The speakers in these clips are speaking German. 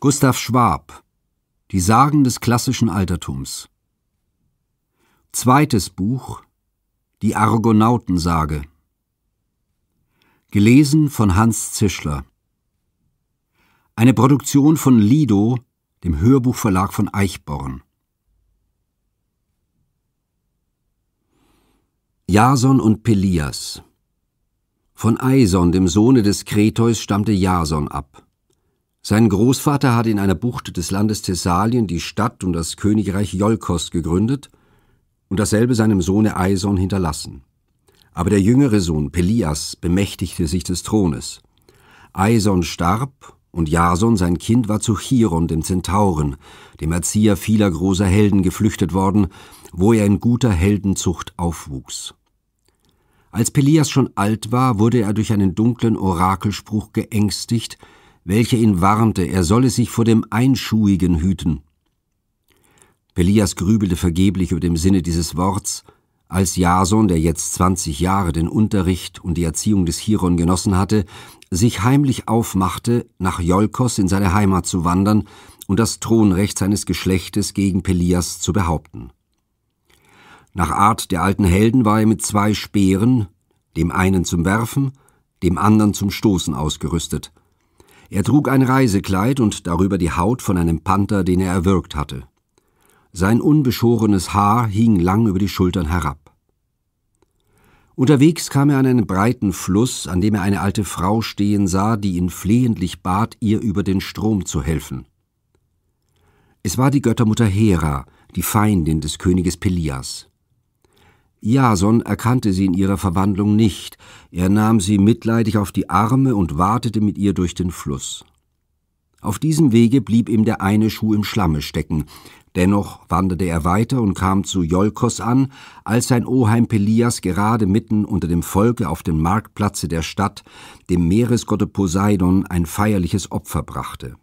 Gustav Schwab Die Sagen des klassischen Altertums Zweites Buch Die Argonautensage Gelesen von Hans Zischler Eine Produktion von Lido, dem Hörbuchverlag von Eichborn Jason und Pelias Von Aison, dem Sohne des Kretheus, stammte Jason ab. Sein Großvater hatte in einer Bucht des Landes Thessalien die Stadt und das Königreich Jolkos gegründet und dasselbe seinem Sohne Aison hinterlassen. Aber der jüngere Sohn Pelias bemächtigte sich des Thrones. Aison starb und Jason, sein Kind, war zu Chiron, dem Zentauren, dem Erzieher vieler großer Helden, geflüchtet worden, wo er in guter Heldenzucht aufwuchs. Als Pelias schon alt war, wurde er durch einen dunklen Orakelspruch geängstigt, welcher ihn warnte, er solle sich vor dem Einschuhigen hüten. Pelias grübelte vergeblich über dem Sinne dieses Worts, als Jason, der jetzt zwanzig Jahre den Unterricht und die Erziehung des Chiron genossen hatte, sich heimlich aufmachte, nach Iolkos in seine Heimat zu wandern und das Thronrecht seines Geschlechtes gegen Pelias zu behaupten. Nach Art der alten Helden war er mit zwei Speeren, dem einen zum Werfen, dem anderen zum Stoßen ausgerüstet. Er trug ein Reisekleid und darüber die Haut von einem Panther, den er erwürgt hatte. Sein unbeschorenes Haar hing lang über die Schultern herab. Unterwegs kam er an einen breiten Fluss, an dem er eine alte Frau stehen sah, die ihn flehentlich bat, ihr über den Strom zu helfen. Es war die Göttermutter Hera, die Feindin des Königes Pelias. Jason erkannte sie in ihrer Verwandlung nicht, er nahm sie mitleidig auf die Arme und watete mit ihr durch den Fluss. Auf diesem Wege blieb ihm der eine Schuh im Schlamme stecken, dennoch wanderte er weiter und kam zu Jolkos an, als sein Oheim Pelias gerade mitten unter dem Volke auf dem Marktplatze der Stadt dem Meeresgotte Poseidon ein feierliches Opfer brachte.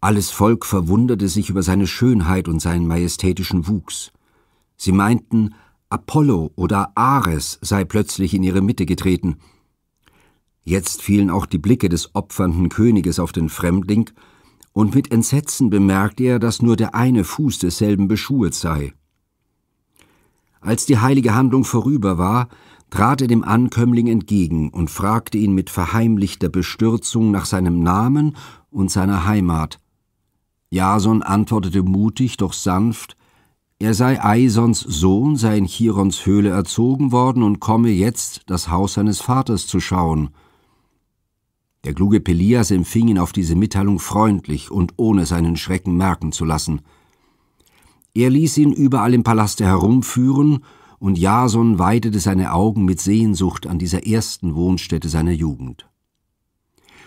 Alles Volk verwunderte sich über seine Schönheit und seinen majestätischen Wuchs. Sie meinten, Apollo oder Ares sei plötzlich in ihre Mitte getreten. Jetzt fielen auch die Blicke des opfernden Königes auf den Fremdling, und mit Entsetzen bemerkte er, dass nur der eine Fuß desselben beschuhet sei. Als die heilige Handlung vorüber war, trat er dem Ankömmling entgegen und fragte ihn mit verheimlichter Bestürzung nach seinem Namen und seiner Heimat. Jason antwortete mutig, doch sanft, er sei Aisons Sohn, sei in Chirons Höhle erzogen worden und komme jetzt, das Haus seines Vaters zu schauen. Der kluge Pelias empfing ihn auf diese Mitteilung freundlich und ohne seinen Schrecken merken zu lassen. Er ließ ihn überall im Palaste herumführen, und Jason weidete seine Augen mit Sehnsucht an dieser ersten Wohnstätte seiner Jugend.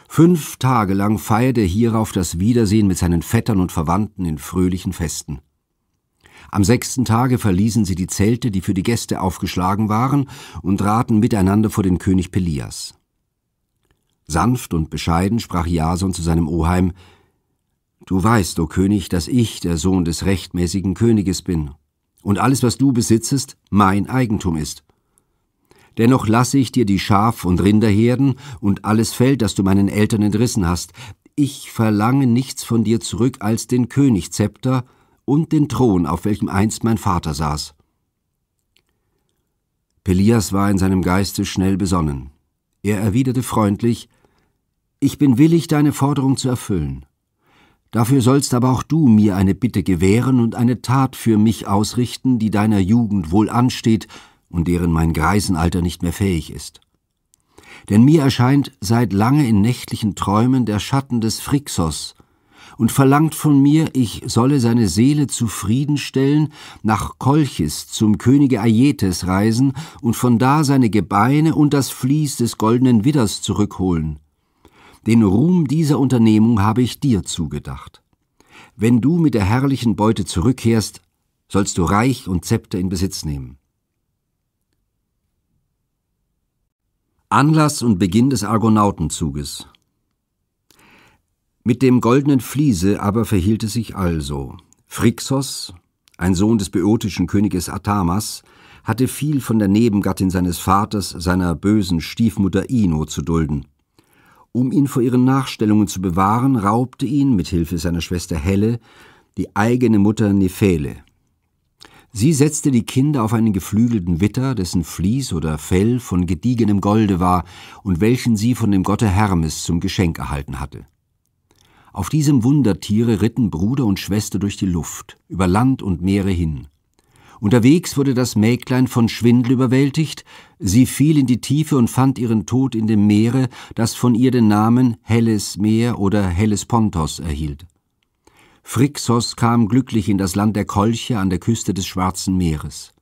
Fünf Tage lang feierte er hierauf das Wiedersehen mit seinen Vettern und Verwandten in fröhlichen Festen. Am sechsten Tage verließen sie die Zelte, die für die Gäste aufgeschlagen waren, und traten miteinander vor den König Pelias. Sanft und bescheiden sprach Jason zu seinem Oheim, Du weißt, o König, dass ich der Sohn des rechtmäßigen Königes bin, und alles, was du besitzest, mein Eigentum ist. Dennoch lasse ich dir die Schaf- und Rinderherden und alles Feld, das du meinen Eltern entrissen hast. Ich verlange nichts von dir zurück als den Königszepter und den Thron, auf welchem einst mein Vater saß. Pelias war in seinem Geiste schnell besonnen. Er erwiderte freundlich, Ich bin willig, deine Forderung zu erfüllen. Dafür sollst aber auch du mir eine Bitte gewähren und eine Tat für mich ausrichten, die deiner Jugend wohl ansteht und deren mein Greisenalter nicht mehr fähig ist. Denn mir erscheint seit lange in nächtlichen Träumen der Schatten des Phrixos, und verlangt von mir, ich solle seine Seele zufriedenstellen, nach Kolchis zum Könige Aietes reisen und von da seine Gebeine und das Vlies des goldenen Widders zurückholen. Den Ruhm dieser Unternehmung habe ich dir zugedacht. Wenn du mit der herrlichen Beute zurückkehrst, sollst du Reich und Zepter in Besitz nehmen. Anlass und Beginn des Argonautenzuges mit dem goldenen Fliese aber verhielt es sich also. Phrixos, ein Sohn des böotischen Königes Atamas, hatte viel von der Nebengattin seines Vaters, seiner bösen Stiefmutter Ino, zu dulden. Um ihn vor ihren Nachstellungen zu bewahren, raubte ihn, mit Hilfe seiner Schwester Helle, die eigene Mutter Nephele. Sie setzte die Kinder auf einen geflügelten Witter, dessen Vlies oder Fell von gediegenem Golde war und welchen sie von dem Gotte Hermes zum Geschenk erhalten hatte. Auf diesem Wundertiere ritten Bruder und Schwester durch die Luft, über Land und Meere hin. Unterwegs wurde das Mäglein von Schwindel überwältigt, sie fiel in die Tiefe und fand ihren Tod in dem Meere, das von ihr den Namen Helles Meer oder Helles Pontos erhielt. Phrixos kam glücklich in das Land der Kolche an der Küste des Schwarzen Meeres.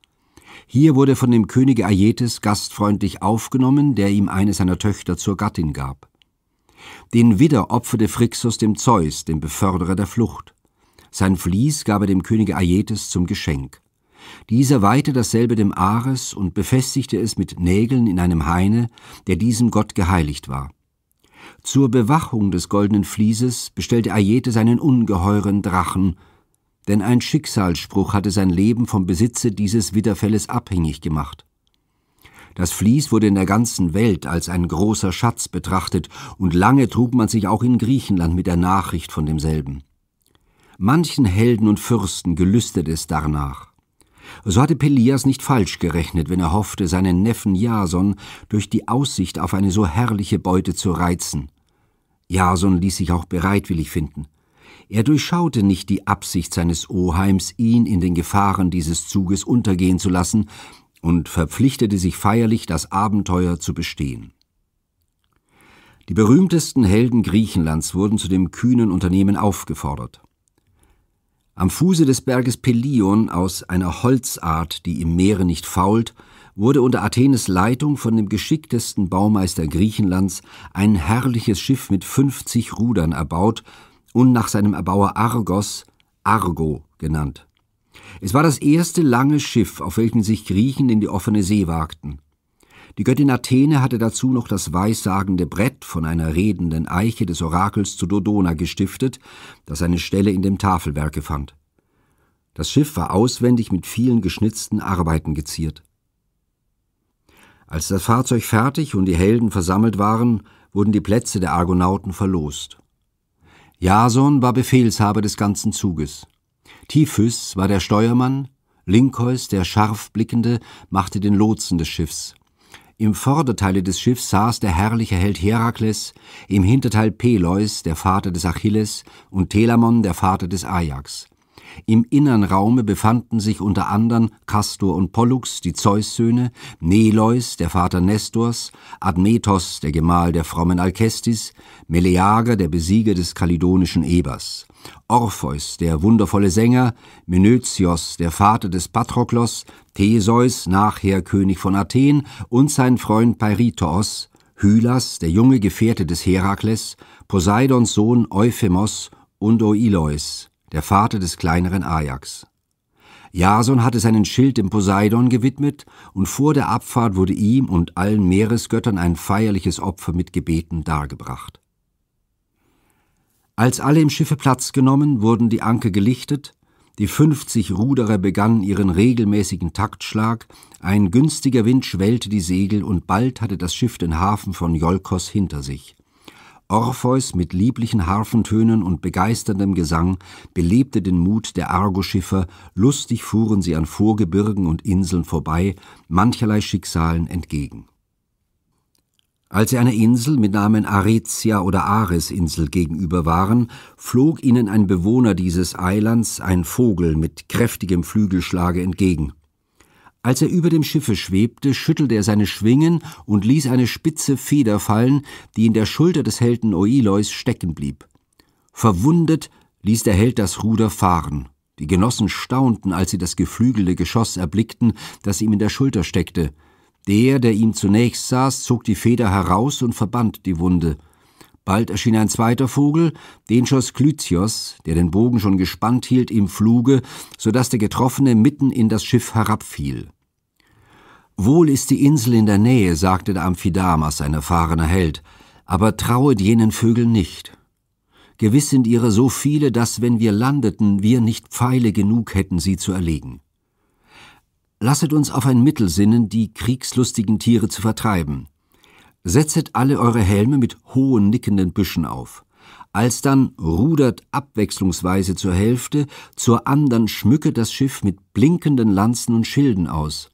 Hier wurde von dem Könige Aietes gastfreundlich aufgenommen, der ihm eine seiner Töchter zur Gattin gab. Den Widder opferte Phrixus dem Zeus, dem Beförderer der Flucht. Sein Vlies gab er dem Könige Aietes zum Geschenk. Dieser weihte dasselbe dem Ares und befestigte es mit Nägeln in einem Haine, der diesem Gott geheiligt war. Zur Bewachung des goldenen Flieses bestellte Aietes einen ungeheuren Drachen, denn ein Schicksalsspruch hatte sein Leben vom Besitze dieses Widderfelles abhängig gemacht. Das Vlies wurde in der ganzen Welt als ein großer Schatz betrachtet, und lange trug man sich auch in Griechenland mit der Nachricht von demselben. Manchen Helden und Fürsten gelüstet es darnach. So hatte Pelias nicht falsch gerechnet, wenn er hoffte, seinen Neffen Jason durch die Aussicht auf eine so herrliche Beute zu reizen. Jason ließ sich auch bereitwillig finden. Er durchschaute nicht die Absicht seines Oheims, ihn in den Gefahren dieses Zuges untergehen zu lassen, und verpflichtete sich feierlich, das Abenteuer zu bestehen. Die berühmtesten Helden Griechenlands wurden zu dem kühnen Unternehmen aufgefordert. Am Fuße des Berges Pelion aus einer Holzart, die im Meere nicht fault, wurde unter Athenes Leitung von dem geschicktesten Baumeister Griechenlands ein herrliches Schiff mit 50 Rudern erbaut und nach seinem Erbauer Argos Argo genannt. Es war das erste lange Schiff, auf welchem sich Griechen in die offene See wagten. Die Göttin Athene hatte dazu noch das weissagende Brett von einer redenden Eiche des Orakels zu Dodona gestiftet, das eine Stelle in dem Tafelwerke fand. Das Schiff war auswendig mit vielen geschnitzten Arbeiten geziert. Als das Fahrzeug fertig und die Helden versammelt waren, wurden die Plätze der Argonauten verlost. Jason war Befehlshaber des ganzen Zuges. Tiefhüß war der Steuermann, Linkholz, der Scharfblickende, machte den Lotsen des Schiffs. Im Vorderteile des Schiffs saß der herrliche Held Herakles, im Hinterteil Peleus, der Vater des Achilles, und Telamon, der Vater des Ajax. Im inneren Raume befanden sich unter anderem Kastor und Pollux, die Zeussöhne, Neleus, der Vater Nestors, Admetos, der Gemahl der frommen Alkestis, Meleager, der Besieger des kalidonischen Ebers, Orpheus, der wundervolle Sänger, Menötios, der Vater des Patroklos, Theseus, nachher König von Athen, und sein Freund Peirithoos, Hylas, der junge Gefährte des Herakles, Poseidons Sohn Euphemos und Oileus, der Vater des kleineren Ajax. Jason hatte seinen Schild dem Poseidon gewidmet, und vor der Abfahrt wurde ihm und allen Meeresgöttern ein feierliches Opfer mit Gebeten dargebracht. Als alle im Schiffe Platz genommen, wurden die Anker gelichtet, die 50 Ruderer begannen ihren regelmäßigen Taktschlag, ein günstiger Wind schwellte die Segel und bald hatte das Schiff den Hafen von Jolkos hinter sich. Orpheus mit lieblichen Harfentönen und begeisterndem Gesang belebte den Mut der Argoschiffer, lustig fuhren sie an Vorgebirgen und Inseln vorbei, mancherlei Schicksalen entgegen. Als sie einer Insel mit Namen Arezia oder Aresinsel gegenüber waren, flog ihnen ein Bewohner dieses Eilands, ein Vogel mit kräftigem Flügelschlage entgegen. Als er über dem Schiffe schwebte, schüttelte er seine Schwingen und ließ eine spitze Feder fallen, die in der Schulter des Helden Oileus stecken blieb. Verwundet ließ der Held das Ruder fahren. Die Genossen staunten, als sie das geflügelte Geschoss erblickten, das ihm in der Schulter steckte. Der, der ihm zunächst saß, zog die Feder heraus und verband die Wunde. Bald erschien ein zweiter Vogel, den schoss Klytios, der den Bogen schon gespannt hielt, im Fluge, so daß der Getroffene mitten in das Schiff herabfiel. Wohl ist die Insel in der Nähe, sagte der Amphidamas, ein erfahrener Held, aber trauet jenen Vögeln nicht. Gewiss sind ihre so viele, dass, wenn wir landeten, wir nicht Pfeile genug hätten, sie zu erlegen. Lasset uns auf ein Mittel sinnen, die kriegslustigen Tiere zu vertreiben. Setzet alle eure Helme mit hohen nickenden Büschen auf. Alsdann rudert abwechslungsweise zur Hälfte, zur andern schmücke das Schiff mit blinkenden Lanzen und Schilden aus.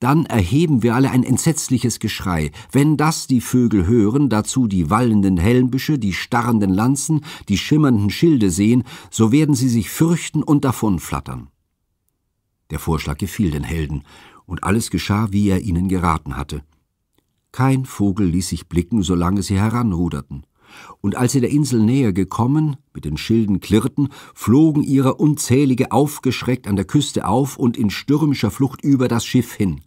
Dann erheben wir alle ein entsetzliches Geschrei. Wenn das die Vögel hören, dazu die wallenden Helmbüsche, die starrenden Lanzen, die schimmernden Schilde sehen, so werden sie sich fürchten und davonflattern. Der Vorschlag gefiel den Helden, und alles geschah, wie er ihnen geraten hatte. Kein Vogel ließ sich blicken, solange sie heranruderten. Und als sie der Insel näher gekommen, mit den Schilden klirrten, flogen ihrer unzählige aufgeschreckt an der Küste auf und in stürmischer Flucht über das Schiff hin.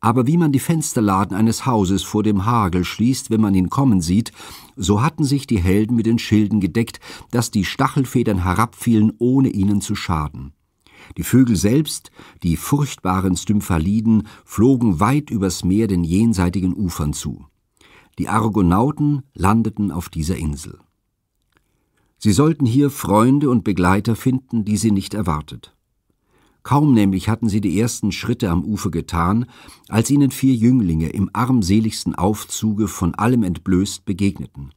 Aber wie man die Fensterladen eines Hauses vor dem Hagel schließt, wenn man ihn kommen sieht, so hatten sich die Helden mit den Schilden gedeckt, dass die Stachelfedern herabfielen, ohne ihnen zu schaden. Die Vögel selbst, die furchtbaren Stymphaliden, flogen weit übers Meer den jenseitigen Ufern zu. Die Argonauten landeten auf dieser Insel. Sie sollten hier Freunde und Begleiter finden, die sie nicht erwartet. Kaum nämlich hatten sie die ersten Schritte am Ufer getan, als ihnen vier Jünglinge im armseligsten Aufzuge von allem entblößt begegneten.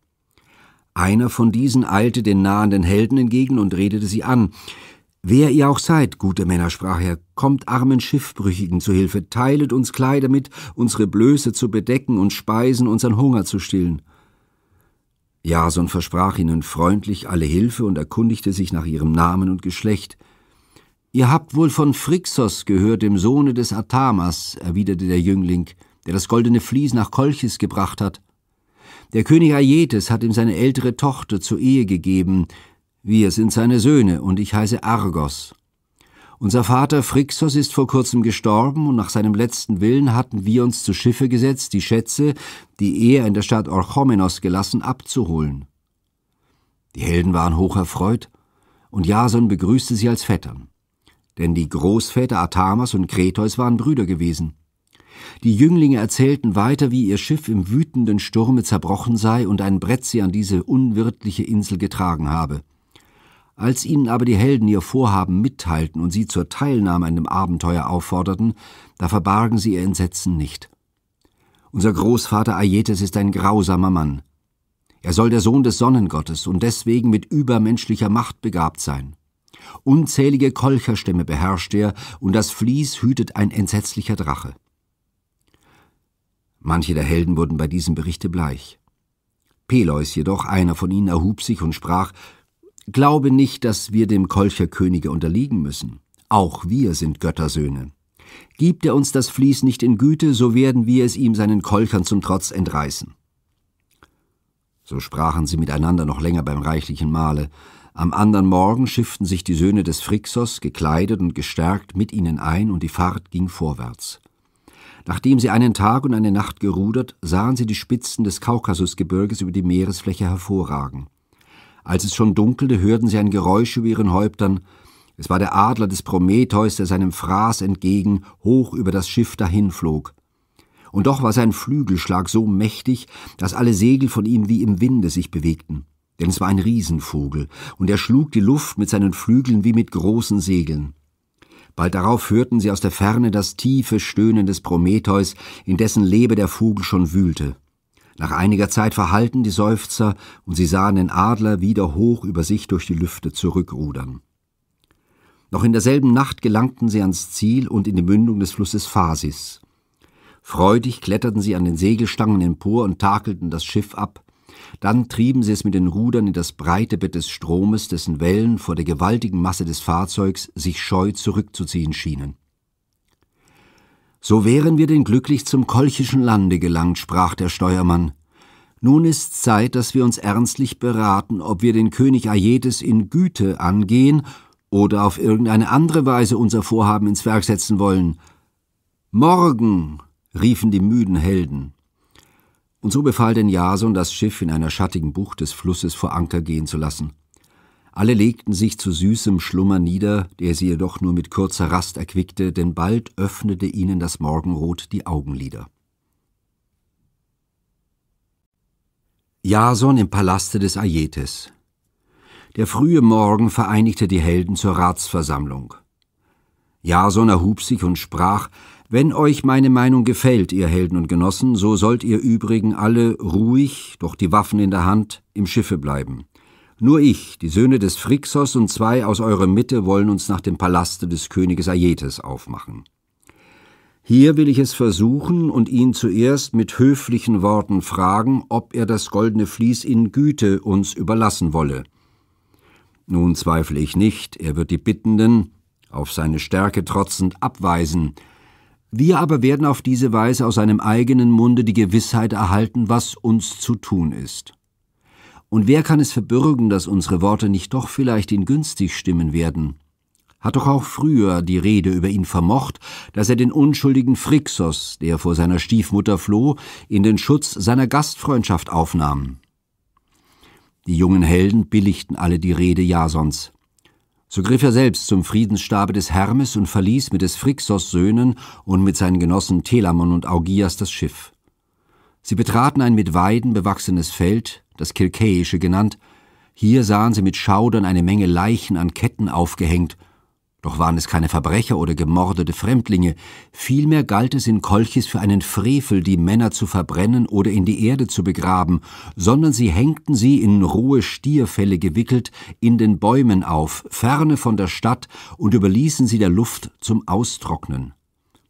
Einer von diesen eilte den nahenden Helden entgegen und redete sie an. Wer ihr auch seid, gute Männer, sprach er, kommt armen Schiffbrüchigen zu Hilfe, teilet uns Kleider mit, unsere Blöße zu bedecken und Speisen unseren Hunger zu stillen. Jason versprach ihnen freundlich alle Hilfe und erkundigte sich nach ihrem Namen und Geschlecht. Ihr habt wohl von Phrixos gehört, dem Sohne des Atamas, erwiderte der Jüngling, der das goldene Vlies nach Kolchis gebracht hat. Der König Aietes hat ihm seine ältere Tochter zur Ehe gegeben, wir sind seine Söhne und ich heiße Argos. Unser Vater Phrixos ist vor kurzem gestorben und nach seinem letzten Willen hatten wir uns zu Schiffe gesetzt, die Schätze, die er in der Stadt Orchomenos gelassen, abzuholen. Die Helden waren hoch erfreut und Jason begrüßte sie als Vettern. Denn die Großväter Atamas und Kretheus waren Brüder gewesen. Die Jünglinge erzählten weiter, wie ihr Schiff im wütenden Sturme zerbrochen sei und ein Brett sie an diese unwirtliche Insel getragen habe. Als ihnen aber die Helden ihr Vorhaben mitteilten und sie zur Teilnahme an dem Abenteuer aufforderten, da verbargen sie ihr Entsetzen nicht. Unser Großvater Aietes ist ein grausamer Mann. Er soll der Sohn des Sonnengottes und deswegen mit übermenschlicher Macht begabt sein. Unzählige Kolcherstämme beherrscht er, und das Vlies hütet ein entsetzlicher Drache. Manche der Helden wurden bei diesem Berichte bleich. Peleus jedoch, einer von ihnen, erhub sich und sprach, Glaube nicht, dass wir dem Kolcherkönige unterliegen müssen. Auch wir sind Göttersöhne. Gibt er uns das Vlies nicht in Güte, so werden wir es ihm seinen Kolchern zum Trotz entreißen. So sprachen sie miteinander noch länger beim reichlichen Mahle. Am anderen Morgen schifften sich die Söhne des Phrixos, gekleidet und gestärkt, mit ihnen ein, und die Fahrt ging vorwärts. Nachdem sie einen Tag und eine Nacht gerudert, sahen sie die Spitzen des Kaukasusgebirges über die Meeresfläche hervorragen. Als es schon dunkelte, hörten sie ein Geräusch über ihren Häuptern. Es war der Adler des Prometheus, der seinem Fraß entgegen hoch über das Schiff dahinflog. Und doch war sein Flügelschlag so mächtig, dass alle Segel von ihm wie im Winde sich bewegten. Denn es war ein Riesenvogel, und er schlug die Luft mit seinen Flügeln wie mit großen Segeln. Bald darauf hörten sie aus der Ferne das tiefe Stöhnen des Prometheus, in dessen Lebe der Vogel schon wühlte. Nach einiger Zeit verhallten die Seufzer, und sie sahen den Adler wieder hoch über sich durch die Lüfte zurückrudern. Noch in derselben Nacht gelangten sie ans Ziel und in die Mündung des Flusses Phasis. Freudig kletterten sie an den Segelstangen empor und takelten das Schiff ab. Dann trieben sie es mit den Rudern in das breite Bett des Stromes, dessen Wellen vor der gewaltigen Masse des Fahrzeugs sich scheu zurückzuziehen schienen. So wären wir denn glücklich zum kolchischen Lande gelangt, sprach der Steuermann. Nun ist Zeit, dass wir uns ernstlich beraten, ob wir den König Ajetes in Güte angehen oder auf irgendeine andere Weise unser Vorhaben ins Werk setzen wollen. Morgen! riefen die müden Helden. Und so befahl denn Jason, das Schiff in einer schattigen Bucht des Flusses vor Anker gehen zu lassen. Alle legten sich zu süßem Schlummer nieder, der sie jedoch nur mit kurzer Rast erquickte, denn bald öffnete ihnen das Morgenrot die Augenlider. Jason im Palaste des Aietes. Der frühe Morgen vereinigte die Helden zur Ratsversammlung. Jason erhub sich und sprach, wenn euch meine Meinung gefällt, ihr Helden und Genossen, so sollt ihr übrigen alle ruhig, doch die Waffen in der Hand, im Schiffe bleiben. Nur ich, die Söhne des Phrixos und zwei aus eurer Mitte wollen uns nach dem Palaste des Königes Aietes aufmachen. Hier will ich es versuchen und ihn zuerst mit höflichen Worten fragen, ob er das goldene Vlies in Güte uns überlassen wolle. Nun zweifle ich nicht, er wird die Bittenden, auf seine Stärke trotzend, abweisen. Wir aber werden auf diese Weise aus seinem eigenen Munde die Gewissheit erhalten, was uns zu tun ist. Und wer kann es verbürgen, dass unsere Worte nicht doch vielleicht ihn günstig stimmen werden? Hat doch auch früher die Rede über ihn vermocht, dass er den unschuldigen Phrixos, der vor seiner Stiefmutter floh, in den Schutz seiner Gastfreundschaft aufnahm. Die jungen Helden billigten alle die Rede Jasons. So griff er selbst zum Friedensstabe des Hermes und verließ mit des Phrixos Söhnen und mit seinen Genossen Telamon und Augias das Schiff. Sie betraten ein mit Weiden bewachsenes Feld, das Kilkäische genannt. Hier sahen sie mit Schaudern eine Menge Leichen an Ketten aufgehängt. Doch waren es keine Verbrecher oder gemordete Fremdlinge. Vielmehr galt es in Kolchis für einen Frevel, die Männer zu verbrennen oder in die Erde zu begraben, sondern sie hängten sie in rohe Stierfälle gewickelt in den Bäumen auf, ferne von der Stadt und überließen sie der Luft zum Austrocknen.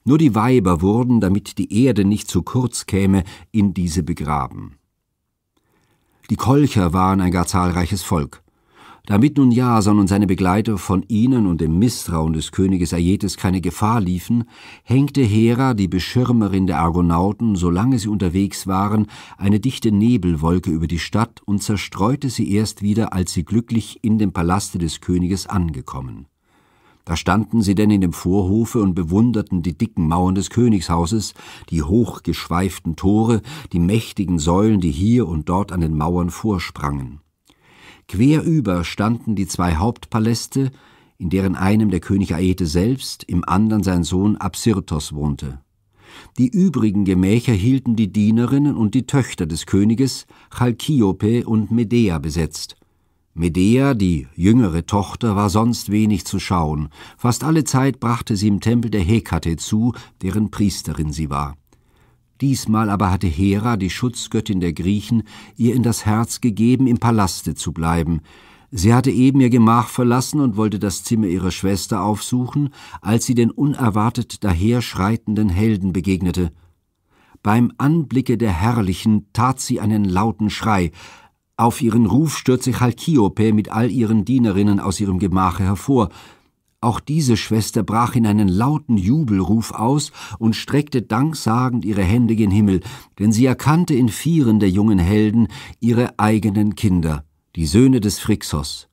Nur die Weiber wurden, damit die Erde nicht zu kurz käme, in diese begraben. Die Kolcher waren ein gar zahlreiches Volk. Damit nun Jason und seine Begleiter von ihnen und dem Misstrauen des Königes Aietes keine Gefahr liefen, hängte Hera, die Beschirmerin der Argonauten, solange sie unterwegs waren, eine dichte Nebelwolke über die Stadt und zerstreute sie erst wieder, als sie glücklich in dem Palaste des Königes angekommen. Da standen sie denn in dem Vorhofe und bewunderten die dicken Mauern des Königshauses, die hochgeschweiften Tore, die mächtigen Säulen, die hier und dort an den Mauern vorsprangen. Querüber standen die zwei Hauptpaläste, in deren einem der König Aete selbst, im anderen sein Sohn Absyrtos wohnte. Die übrigen Gemächer hielten die Dienerinnen und die Töchter des Königes, Chalkiope und Medea, besetzt – Medea, die jüngere Tochter, war sonst wenig zu schauen. Fast alle Zeit brachte sie im Tempel der Hekate zu, deren Priesterin sie war. Diesmal aber hatte Hera, die Schutzgöttin der Griechen, ihr in das Herz gegeben, im Palaste zu bleiben. Sie hatte eben ihr Gemach verlassen und wollte das Zimmer ihrer Schwester aufsuchen, als sie den unerwartet daherschreitenden Helden begegnete. Beim Anblicke der Herrlichen tat sie einen lauten Schrei, auf ihren Ruf stürzt sich Chalkiope mit all ihren Dienerinnen aus ihrem Gemache hervor. Auch diese Schwester brach in einen lauten Jubelruf aus und streckte danksagend ihre Hände gen Himmel, denn sie erkannte in vieren der jungen Helden ihre eigenen Kinder, die Söhne des Phrixos.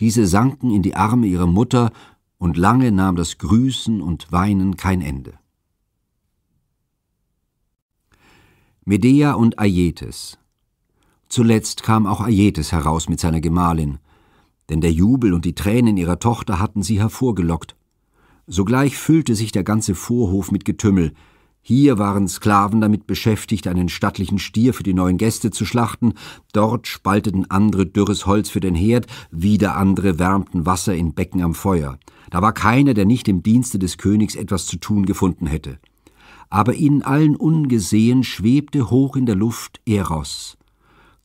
Diese sanken in die Arme ihrer Mutter, und lange nahm das Grüßen und Weinen kein Ende. Medea und Aietes Zuletzt kam auch Aietes heraus mit seiner Gemahlin, denn der Jubel und die Tränen ihrer Tochter hatten sie hervorgelockt. Sogleich füllte sich der ganze Vorhof mit Getümmel. Hier waren Sklaven damit beschäftigt, einen stattlichen Stier für die neuen Gäste zu schlachten, dort spalteten andere dürres Holz für den Herd, wieder andere wärmten Wasser in Becken am Feuer. Da war keiner, der nicht im Dienste des Königs etwas zu tun gefunden hätte. Aber ihnen allen ungesehen schwebte hoch in der Luft Eros,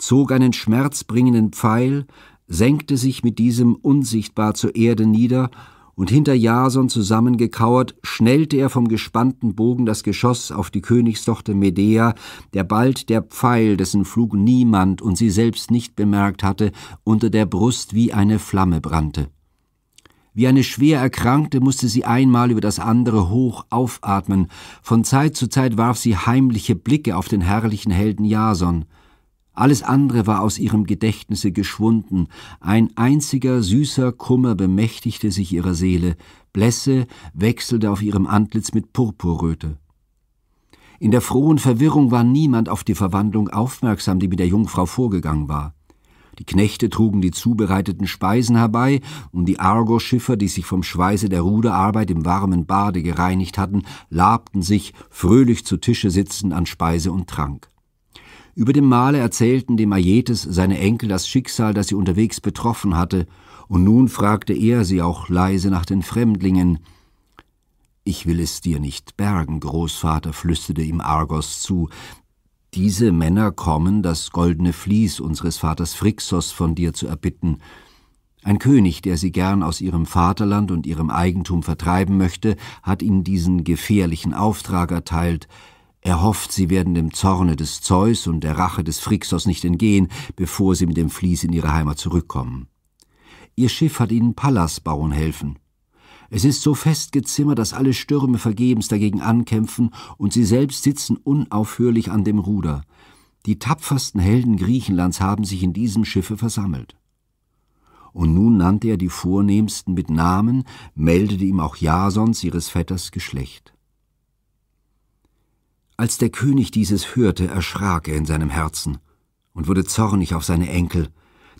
zog einen schmerzbringenden Pfeil, senkte sich mit diesem unsichtbar zur Erde nieder, und hinter Jason zusammengekauert, schnellte er vom gespannten Bogen das Geschoss auf die Königstochter Medea, der bald der Pfeil, dessen Flug niemand und sie selbst nicht bemerkt hatte, unter der Brust wie eine Flamme brannte. Wie eine schwer Erkrankte musste sie einmal über das andere hoch aufatmen. Von Zeit zu Zeit warf sie heimliche Blicke auf den herrlichen Helden Jason. Alles andere war aus ihrem Gedächtnisse geschwunden, ein einziger süßer Kummer bemächtigte sich ihrer Seele, Blässe wechselte auf ihrem Antlitz mit Purpurröte. In der frohen Verwirrung war niemand auf die Verwandlung aufmerksam, die mit der Jungfrau vorgegangen war. Die Knechte trugen die zubereiteten Speisen herbei, und die Argo-Schiffer, die sich vom Schweiße der Ruderarbeit im warmen Bade gereinigt hatten, labten sich, fröhlich zu Tische sitzend an Speise und Trank. Über dem Male erzählten dem Aietes seine Enkel das Schicksal, das sie unterwegs betroffen hatte, und nun fragte er sie auch leise nach den Fremdlingen. Ich will es dir nicht bergen, Großvater, flüsterte ihm Argos zu. Diese Männer kommen, das goldene Vlies unseres Vaters Phrixos von dir zu erbitten. Ein König, der sie gern aus ihrem Vaterland und ihrem Eigentum vertreiben möchte, hat ihnen diesen gefährlichen Auftrag erteilt, er hofft, sie werden dem Zorne des Zeus und der Rache des Phrixos nicht entgehen, bevor sie mit dem Fließ in ihre Heimat zurückkommen. Ihr Schiff hat ihnen Pallas bauen helfen. Es ist so fest gezimmert, dass alle Stürme vergebens dagegen ankämpfen, und sie selbst sitzen unaufhörlich an dem Ruder. Die tapfersten Helden Griechenlands haben sich in diesem Schiffe versammelt. Und nun nannte er die vornehmsten mit Namen, meldete ihm auch Jasons, ihres Vetters, Geschlecht. Als der König dieses hörte, erschrak er in seinem Herzen und wurde zornig auf seine Enkel,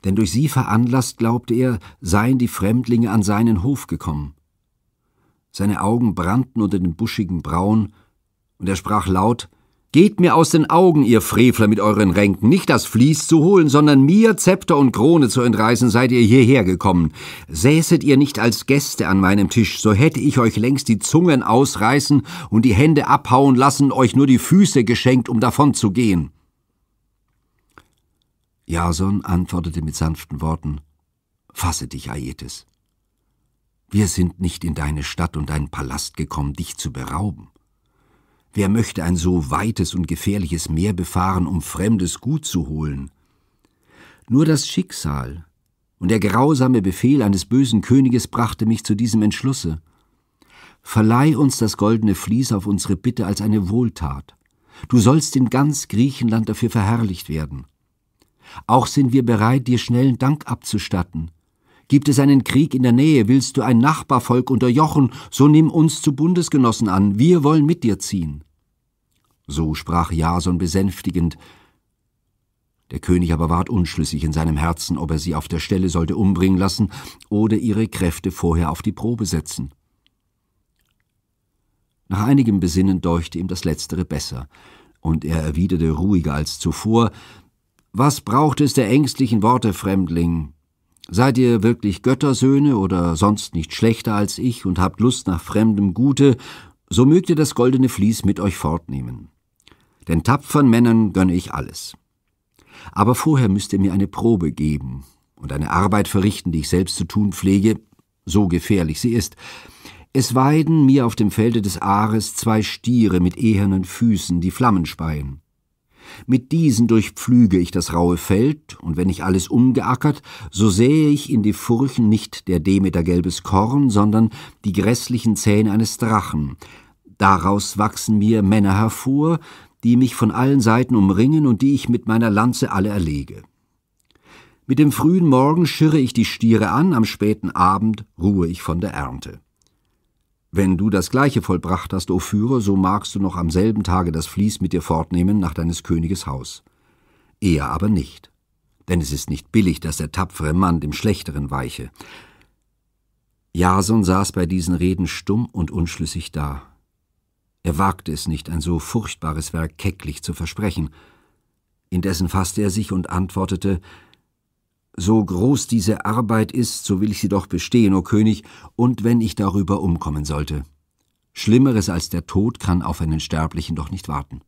denn durch sie veranlasst glaubte er, seien die Fremdlinge an seinen Hof gekommen. Seine Augen brannten unter den buschigen Brauen, und er sprach laut Geht mir aus den Augen, ihr Frevler mit euren Ränken, nicht das Vlies zu holen, sondern mir Zepter und Krone zu entreißen, seid ihr hierher gekommen. Säßet ihr nicht als Gäste an meinem Tisch, so hätte ich euch längst die Zungen ausreißen und die Hände abhauen lassen, euch nur die Füße geschenkt, um davonzugehen. Jason antwortete mit sanften Worten, Fasse dich, Aietes. Wir sind nicht in deine Stadt und deinen Palast gekommen, dich zu berauben. Wer möchte ein so weites und gefährliches Meer befahren, um fremdes Gut zu holen? Nur das Schicksal und der grausame Befehl eines bösen Königes brachte mich zu diesem Entschlusse. Verleih uns das goldene Vlies auf unsere Bitte als eine Wohltat. Du sollst in ganz Griechenland dafür verherrlicht werden. Auch sind wir bereit, dir schnellen Dank abzustatten, Gibt es einen Krieg in der Nähe, willst du ein Nachbarvolk unterjochen, so nimm uns zu Bundesgenossen an, wir wollen mit dir ziehen. So sprach Jason besänftigend. Der König aber ward unschlüssig in seinem Herzen, ob er sie auf der Stelle sollte umbringen lassen oder ihre Kräfte vorher auf die Probe setzen. Nach einigem Besinnen deuchte ihm das Letztere besser, und er erwiderte ruhiger als zuvor, was braucht es der ängstlichen Worte, Fremdling? Seid ihr wirklich Göttersöhne oder sonst nicht schlechter als ich und habt Lust nach fremdem Gute, so mögt ihr das goldene Vlies mit euch fortnehmen. Denn tapfern Männern gönne ich alles. Aber vorher müsst ihr mir eine Probe geben und eine Arbeit verrichten, die ich selbst zu tun pflege, so gefährlich sie ist. Es weiden mir auf dem Felde des Ares zwei Stiere mit ehernen Füßen, die Flammen speien. Mit diesen durchpflüge ich das raue Feld, und wenn ich alles umgeackert, so sähe ich in die Furchen nicht der Demeter gelbes Korn, sondern die grässlichen Zähne eines Drachen. Daraus wachsen mir Männer hervor, die mich von allen Seiten umringen und die ich mit meiner Lanze alle erlege. Mit dem frühen Morgen schirre ich die Stiere an, am späten Abend ruhe ich von der Ernte. Wenn du das Gleiche vollbracht hast, o Führer, so magst du noch am selben Tage das Vlies mit dir fortnehmen nach deines Königes Haus. Eher aber nicht. Denn es ist nicht billig, dass der tapfere Mann dem Schlechteren weiche. Jason saß bei diesen Reden stumm und unschlüssig da. Er wagte es nicht, ein so furchtbares Werk kecklich zu versprechen. Indessen fasste er sich und antwortete, so groß diese Arbeit ist, so will ich sie doch bestehen, o oh König, und wenn ich darüber umkommen sollte. Schlimmeres als der Tod kann auf einen Sterblichen doch nicht warten.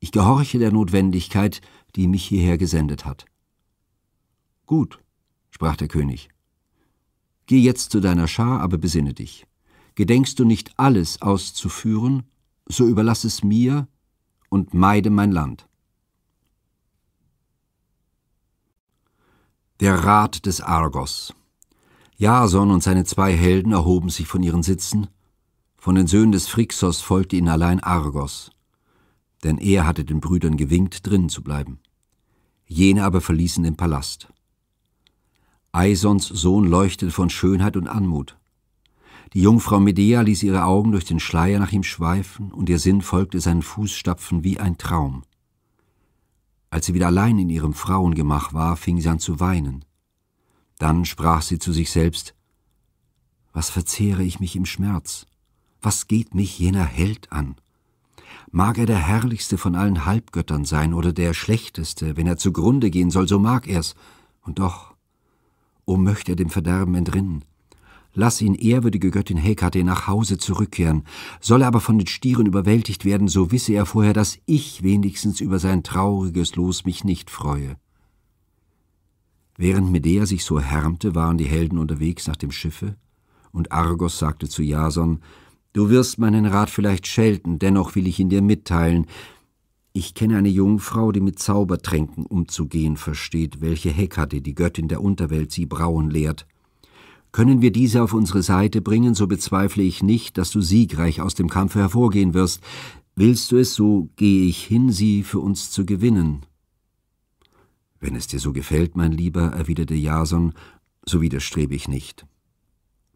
Ich gehorche der Notwendigkeit, die mich hierher gesendet hat. Gut, sprach der König. Geh jetzt zu deiner Schar, aber besinne dich. Gedenkst du nicht alles auszuführen, so überlass es mir und meide mein Land. Der Rat des Argos. Jason und seine zwei Helden erhoben sich von ihren Sitzen. Von den Söhnen des Phrixos folgte ihnen allein Argos, denn er hatte den Brüdern gewinkt, drinnen zu bleiben. Jene aber verließen den Palast. Aisons Sohn leuchtete von Schönheit und Anmut. Die Jungfrau Medea ließ ihre Augen durch den Schleier nach ihm schweifen, und ihr Sinn folgte seinen Fußstapfen wie ein Traum. Als sie wieder allein in ihrem Frauengemach war, fing sie an zu weinen. Dann sprach sie zu sich selbst Was verzehre ich mich im Schmerz? Was geht mich jener Held an? Mag er der herrlichste von allen Halbgöttern sein oder der schlechteste, wenn er zugrunde gehen soll, so mag er's, und doch, o oh, möchte er dem Verderben entrinnen, Lass ihn, ehrwürdige Göttin Hekate, nach Hause zurückkehren. Soll er aber von den Stieren überwältigt werden, so wisse er vorher, dass ich wenigstens über sein trauriges Los mich nicht freue. Während Medea sich so härmte, waren die Helden unterwegs nach dem Schiffe, und Argos sagte zu Jason, Du wirst meinen Rat vielleicht schelten, dennoch will ich ihn dir mitteilen. Ich kenne eine Jungfrau, die mit Zaubertränken umzugehen versteht, welche Hekate, die Göttin der Unterwelt, sie brauen lehrt. Können wir diese auf unsere Seite bringen, so bezweifle ich nicht, dass du siegreich aus dem Kampfe hervorgehen wirst. Willst du es, so gehe ich hin, sie für uns zu gewinnen. Wenn es dir so gefällt, mein Lieber, erwiderte Jason, so widerstrebe ich nicht.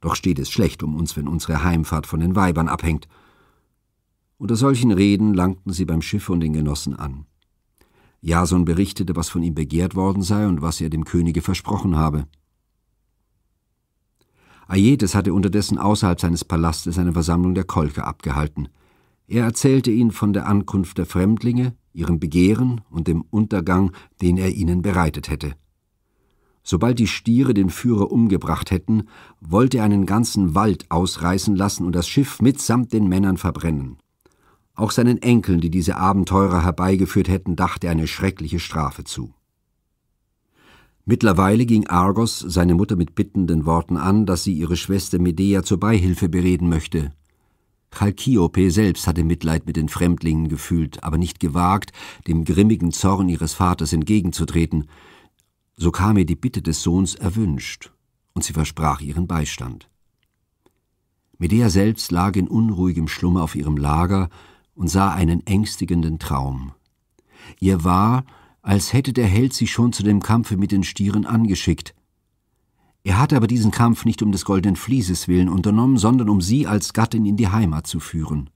Doch steht es schlecht um uns, wenn unsere Heimfahrt von den Weibern abhängt. Unter solchen Reden langten sie beim Schiff und den Genossen an. Jason berichtete, was von ihm begehrt worden sei und was er dem Könige versprochen habe. Aietes hatte unterdessen außerhalb seines Palastes eine Versammlung der Kolke abgehalten. Er erzählte ihnen von der Ankunft der Fremdlinge, ihrem Begehren und dem Untergang, den er ihnen bereitet hätte. Sobald die Stiere den Führer umgebracht hätten, wollte er einen ganzen Wald ausreißen lassen und das Schiff mitsamt den Männern verbrennen. Auch seinen Enkeln, die diese Abenteurer herbeigeführt hätten, dachte er eine schreckliche Strafe zu. Mittlerweile ging Argos seine Mutter mit bittenden Worten an, dass sie ihre Schwester Medea zur Beihilfe bereden möchte. Chalkiope selbst hatte Mitleid mit den Fremdlingen gefühlt, aber nicht gewagt, dem grimmigen Zorn ihres Vaters entgegenzutreten. So kam ihr die Bitte des Sohns erwünscht, und sie versprach ihren Beistand. Medea selbst lag in unruhigem Schlummer auf ihrem Lager und sah einen ängstigenden Traum. Ihr war, als hätte der Held sie schon zu dem Kampfe mit den Stieren angeschickt. Er hatte aber diesen Kampf nicht um des goldenen Flieses willen unternommen, sondern um sie als Gattin in die Heimat zu führen.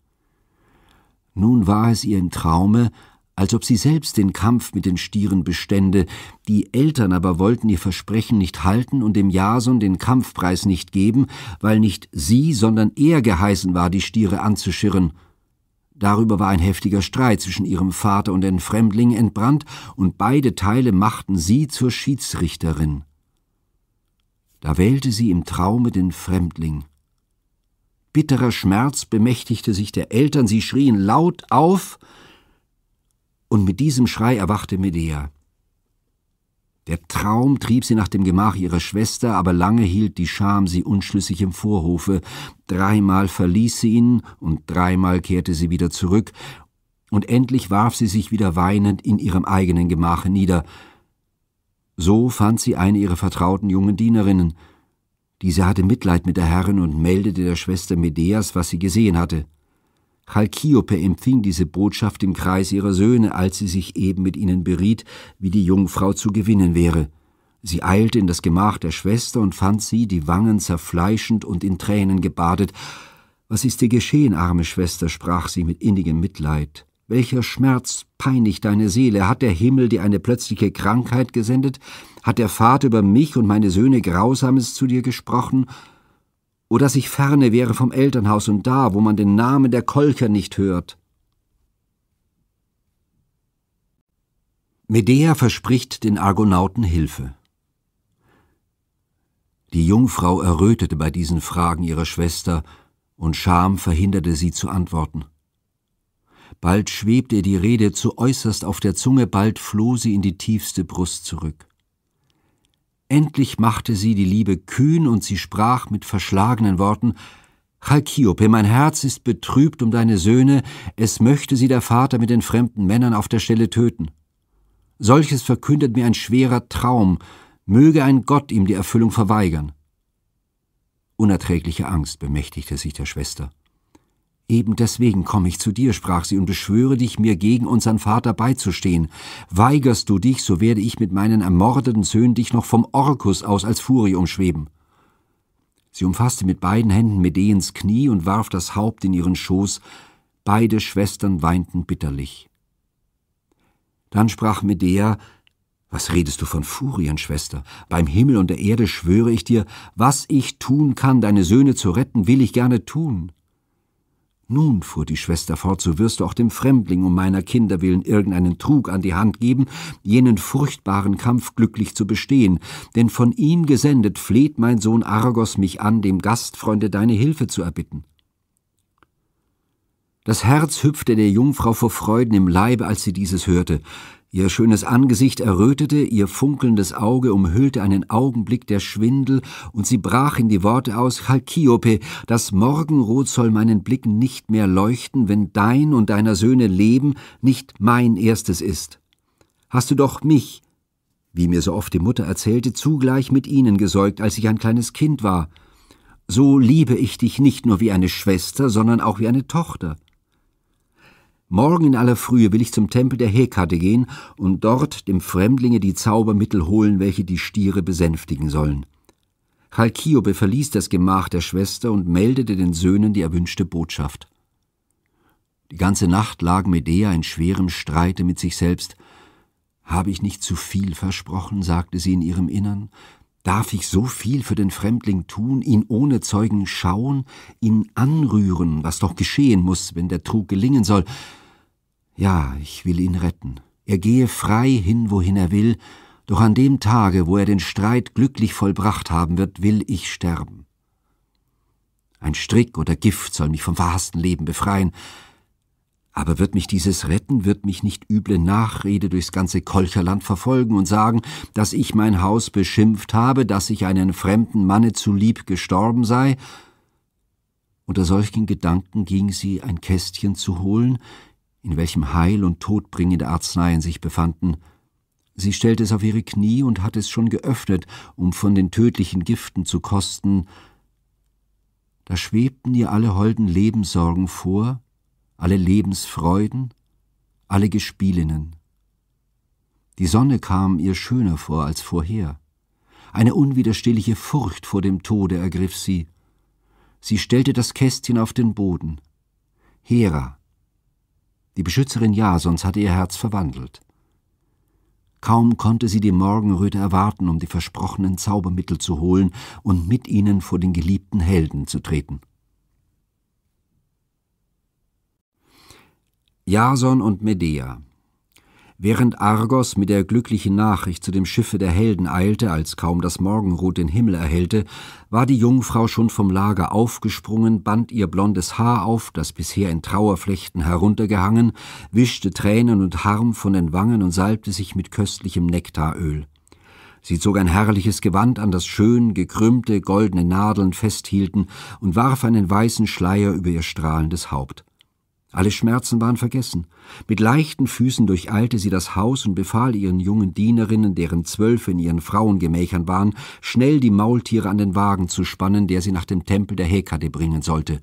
Nun war es ihr im Traume, als ob sie selbst den Kampf mit den Stieren bestände, die Eltern aber wollten ihr Versprechen nicht halten und dem Jason den Kampfpreis nicht geben, weil nicht sie, sondern er geheißen war, die Stiere anzuschirren, Darüber war ein heftiger Streit zwischen ihrem Vater und den Fremdlingen entbrannt, und beide Teile machten sie zur Schiedsrichterin. Da wählte sie im Traume den Fremdling. Bitterer Schmerz bemächtigte sich der Eltern, sie schrien laut auf, und mit diesem Schrei erwachte Medea. Der Traum trieb sie nach dem Gemach ihrer Schwester, aber lange hielt die Scham sie unschlüssig im Vorhofe. Dreimal verließ sie ihn und dreimal kehrte sie wieder zurück, und endlich warf sie sich wieder weinend in ihrem eigenen Gemache nieder. So fand sie eine ihrer vertrauten jungen Dienerinnen. Diese hatte Mitleid mit der Herrin und meldete der Schwester Medeas, was sie gesehen hatte. Chalkiope empfing diese Botschaft im Kreis ihrer Söhne, als sie sich eben mit ihnen beriet, wie die Jungfrau zu gewinnen wäre. Sie eilte in das Gemach der Schwester und fand sie, die Wangen zerfleischend und in Tränen gebadet. Was ist dir geschehen, arme Schwester? sprach sie mit innigem Mitleid. Welcher Schmerz peinigt deine Seele? Hat der Himmel dir eine plötzliche Krankheit gesendet? Hat der Vater über mich und meine Söhne Grausames zu dir gesprochen? oder dass ich ferne wäre vom Elternhaus und da, wo man den Namen der Kolcher nicht hört. Medea verspricht den Argonauten Hilfe. Die Jungfrau errötete bei diesen Fragen ihrer Schwester, und Scham verhinderte sie zu antworten. Bald schwebte ihr die Rede zu äußerst auf der Zunge, bald floh sie in die tiefste Brust zurück. Endlich machte sie die Liebe kühn und sie sprach mit verschlagenen Worten Chalkiope, mein Herz ist betrübt um deine Söhne, es möchte sie der Vater mit den fremden Männern auf der Stelle töten. Solches verkündet mir ein schwerer Traum, möge ein Gott ihm die Erfüllung verweigern. Unerträgliche Angst bemächtigte sich der Schwester. Eben deswegen komme ich zu dir, sprach sie, und beschwöre dich, mir gegen unseren Vater beizustehen. Weigerst du dich, so werde ich mit meinen ermordeten Söhnen dich noch vom Orkus aus als Furie umschweben. Sie umfasste mit beiden Händen Medeens Knie und warf das Haupt in ihren Schoß, beide Schwestern weinten bitterlich. Dann sprach Medea, was redest du von Furien, Schwester? Beim Himmel und der Erde schwöre ich dir, was ich tun kann, deine Söhne zu retten, will ich gerne tun. Nun, fuhr die Schwester fort, so wirst du auch dem Fremdling um meiner Kinder willen irgendeinen Trug an die Hand geben, jenen furchtbaren Kampf glücklich zu bestehen, denn von ihm gesendet fleht mein Sohn Argos mich an, dem Gastfreunde deine Hilfe zu erbitten. Das Herz hüpfte der Jungfrau vor Freuden im Leibe, als sie dieses hörte. Ihr schönes Angesicht errötete, ihr funkelndes Auge umhüllte einen Augenblick der Schwindel, und sie brach in die Worte aus, Chalkiope, das Morgenrot soll meinen Blicken nicht mehr leuchten, wenn dein und deiner Söhne Leben nicht mein erstes ist. Hast du doch mich, wie mir so oft die Mutter erzählte, zugleich mit ihnen gesäugt, als ich ein kleines Kind war. So liebe ich dich nicht nur wie eine Schwester, sondern auch wie eine Tochter. Morgen in aller Frühe will ich zum Tempel der Hekate gehen und dort dem Fremdlinge die Zaubermittel holen, welche die Stiere besänftigen sollen. Chalkiope verließ das Gemach der Schwester und meldete den Söhnen die erwünschte Botschaft. Die ganze Nacht lag Medea in schwerem Streite mit sich selbst. Habe ich nicht zu viel versprochen, sagte sie in ihrem Innern, Darf ich so viel für den Fremdling tun, ihn ohne Zeugen schauen, ihn anrühren, was doch geschehen muß, wenn der Trug gelingen soll? Ja, ich will ihn retten. Er gehe frei hin, wohin er will, doch an dem Tage, wo er den Streit glücklich vollbracht haben wird, will ich sterben. Ein Strick oder Gift soll mich vom verhassten Leben befreien, aber wird mich dieses retten, wird mich nicht üble Nachrede durchs ganze Kolcherland verfolgen und sagen, dass ich mein Haus beschimpft habe, dass ich einen fremden Manne zu lieb gestorben sei? Unter solchen Gedanken ging sie, ein Kästchen zu holen, in welchem Heil und todbringende Arzneien sich befanden. Sie stellte es auf ihre Knie und hatte es schon geöffnet, um von den tödlichen Giften zu kosten. Da schwebten ihr alle holden Lebenssorgen vor, alle Lebensfreuden, alle Gespielinnen. Die Sonne kam ihr schöner vor als vorher. Eine unwiderstehliche Furcht vor dem Tode ergriff sie. Sie stellte das Kästchen auf den Boden. Hera, die Beschützerin ja, sonst hatte ihr Herz verwandelt. Kaum konnte sie die Morgenröte erwarten, um die versprochenen Zaubermittel zu holen und mit ihnen vor den geliebten Helden zu treten. Jason und Medea Während Argos mit der glücklichen Nachricht zu dem Schiffe der Helden eilte, als kaum das Morgenrot den Himmel erhellte, war die Jungfrau schon vom Lager aufgesprungen, band ihr blondes Haar auf, das bisher in Trauerflechten heruntergehangen, wischte Tränen und Harm von den Wangen und salbte sich mit köstlichem Nektaröl. Sie zog ein herrliches Gewand an, das schön gekrümmte, goldene Nadeln festhielten, und warf einen weißen Schleier über ihr strahlendes Haupt. Alle Schmerzen waren vergessen. Mit leichten Füßen durcheilte sie das Haus und befahl ihren jungen Dienerinnen, deren zwölf in ihren Frauengemächern waren, schnell die Maultiere an den Wagen zu spannen, der sie nach dem Tempel der Hekate bringen sollte.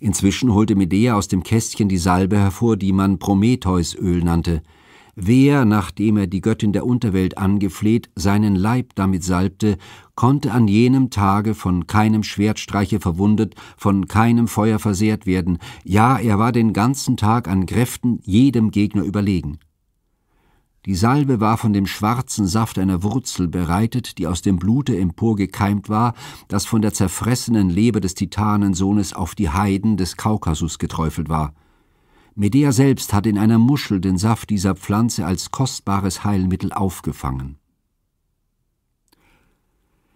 Inzwischen holte Medea aus dem Kästchen die Salbe hervor, die man Prometheusöl nannte – Wer, nachdem er die Göttin der Unterwelt angefleht, seinen Leib damit salbte, konnte an jenem Tage von keinem Schwertstreiche verwundet, von keinem Feuer versehrt werden, ja, er war den ganzen Tag an Kräften jedem Gegner überlegen. Die Salbe war von dem schwarzen Saft einer Wurzel bereitet, die aus dem Blute emporgekeimt war, das von der zerfressenen Leber des Titanensohnes auf die Heiden des Kaukasus geträufelt war. Medea selbst hat in einer Muschel den Saft dieser Pflanze als kostbares Heilmittel aufgefangen.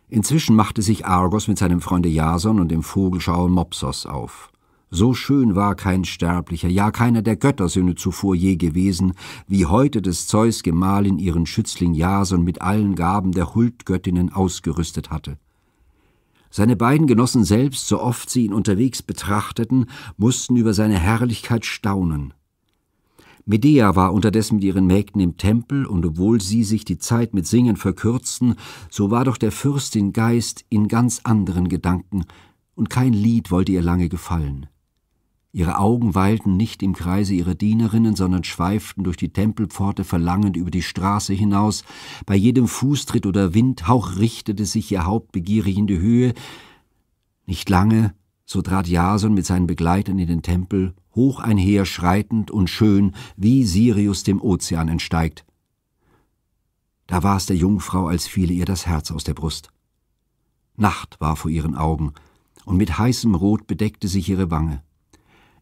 Inzwischen machte sich Argos mit seinem Freunde Jason und dem Vogelschauer Mopsos auf. So schön war kein Sterblicher, ja keiner der Göttersöhne zuvor je gewesen, wie heute des Zeus Gemahlin ihren Schützling Jason mit allen Gaben der Huldgöttinnen ausgerüstet hatte. Seine beiden Genossen selbst, so oft sie ihn unterwegs betrachteten, mussten über seine Herrlichkeit staunen. Medea war unterdessen mit ihren Mägden im Tempel, und obwohl sie sich die Zeit mit Singen verkürzten, so war doch der Fürstin Geist in ganz anderen Gedanken, und kein Lied wollte ihr lange gefallen. Ihre Augen weilten nicht im Kreise ihrer Dienerinnen, sondern schweiften durch die Tempelpforte verlangend über die Straße hinaus. Bei jedem Fußtritt oder Windhauch richtete sich ihr Haupt begierig in die Höhe. Nicht lange, so trat Jason mit seinen Begleitern in den Tempel, hoch einherschreitend und schön, wie Sirius dem Ozean entsteigt. Da war es der Jungfrau, als fiele ihr das Herz aus der Brust. Nacht war vor ihren Augen, und mit heißem Rot bedeckte sich ihre Wange.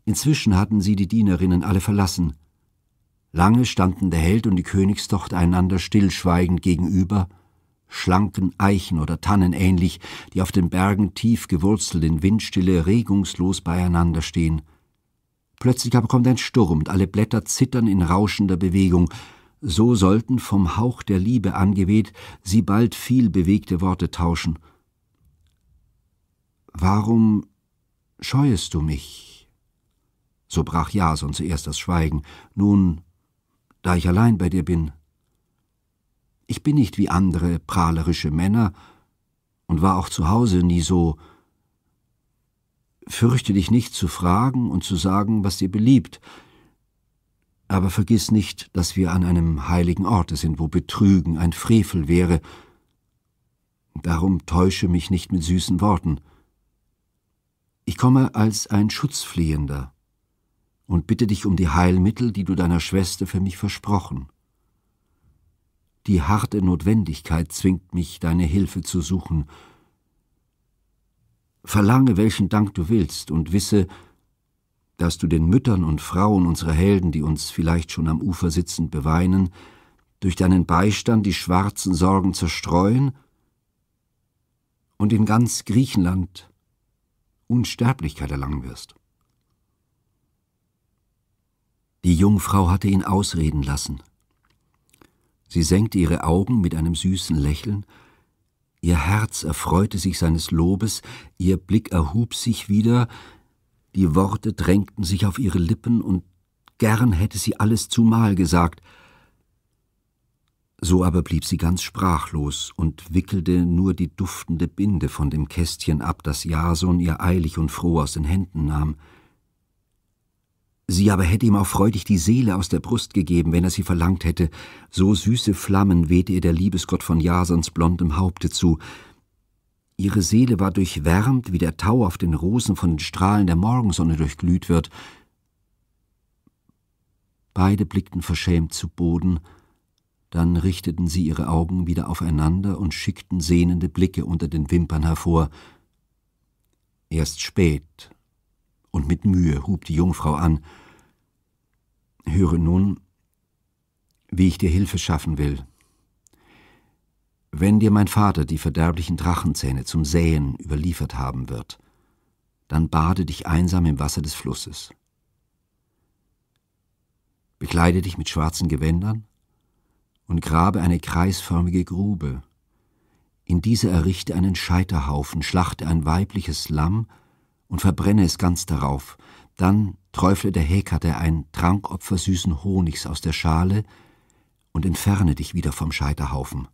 Inzwischen hatten sie die Dienerinnen alle verlassen. Lange standen der Held und die Königstochter einander stillschweigend gegenüber, schlanken Eichen oder Tannen ähnlich, die auf den Bergen tief gewurzelt in Windstille regungslos beieinander stehen. Plötzlich aber kommt ein Sturm und alle Blätter zittern in rauschender Bewegung. So sollten, vom Hauch der Liebe angeweht, sie bald viel bewegte Worte tauschen. Warum scheuest du mich? So brach Jason zuerst das Schweigen. Nun, da ich allein bei dir bin. Ich bin nicht wie andere prahlerische Männer und war auch zu Hause nie so. Fürchte dich nicht zu fragen und zu sagen, was dir beliebt. Aber vergiss nicht, dass wir an einem heiligen Orte sind, wo Betrügen ein Frevel wäre. Darum täusche mich nicht mit süßen Worten. Ich komme als ein Schutzfliehender und bitte dich um die Heilmittel, die du deiner Schwester für mich versprochen. Die harte Notwendigkeit zwingt mich, deine Hilfe zu suchen. Verlange, welchen Dank du willst, und wisse, dass du den Müttern und Frauen unserer Helden, die uns vielleicht schon am Ufer sitzend beweinen, durch deinen Beistand die schwarzen Sorgen zerstreuen und in ganz Griechenland Unsterblichkeit erlangen wirst. Die Jungfrau hatte ihn ausreden lassen. Sie senkte ihre Augen mit einem süßen Lächeln, ihr Herz erfreute sich seines Lobes, ihr Blick erhub sich wieder, die Worte drängten sich auf ihre Lippen und gern hätte sie alles zumal gesagt. So aber blieb sie ganz sprachlos und wickelte nur die duftende Binde von dem Kästchen ab, das Jason ihr eilig und froh aus den Händen nahm. Sie aber hätte ihm auch freudig die Seele aus der Brust gegeben, wenn er sie verlangt hätte. So süße Flammen wehte ihr der Liebesgott von Jasons blondem Haupte zu. Ihre Seele war durchwärmt, wie der Tau auf den Rosen von den Strahlen der Morgensonne durchglüht wird. Beide blickten verschämt zu Boden, dann richteten sie ihre Augen wieder aufeinander und schickten sehnende Blicke unter den Wimpern hervor. Erst spät und mit Mühe hub die Jungfrau an, Höre nun, wie ich dir Hilfe schaffen will. Wenn dir mein Vater die verderblichen Drachenzähne zum Säen überliefert haben wird, dann bade dich einsam im Wasser des Flusses. Bekleide dich mit schwarzen Gewändern und grabe eine kreisförmige Grube. In dieser errichte einen Scheiterhaufen, schlachte ein weibliches Lamm und verbrenne es ganz darauf. Dann träufle der Hekate ein Trankopfer süßen Honigs aus der Schale und entferne dich wieder vom Scheiterhaufen.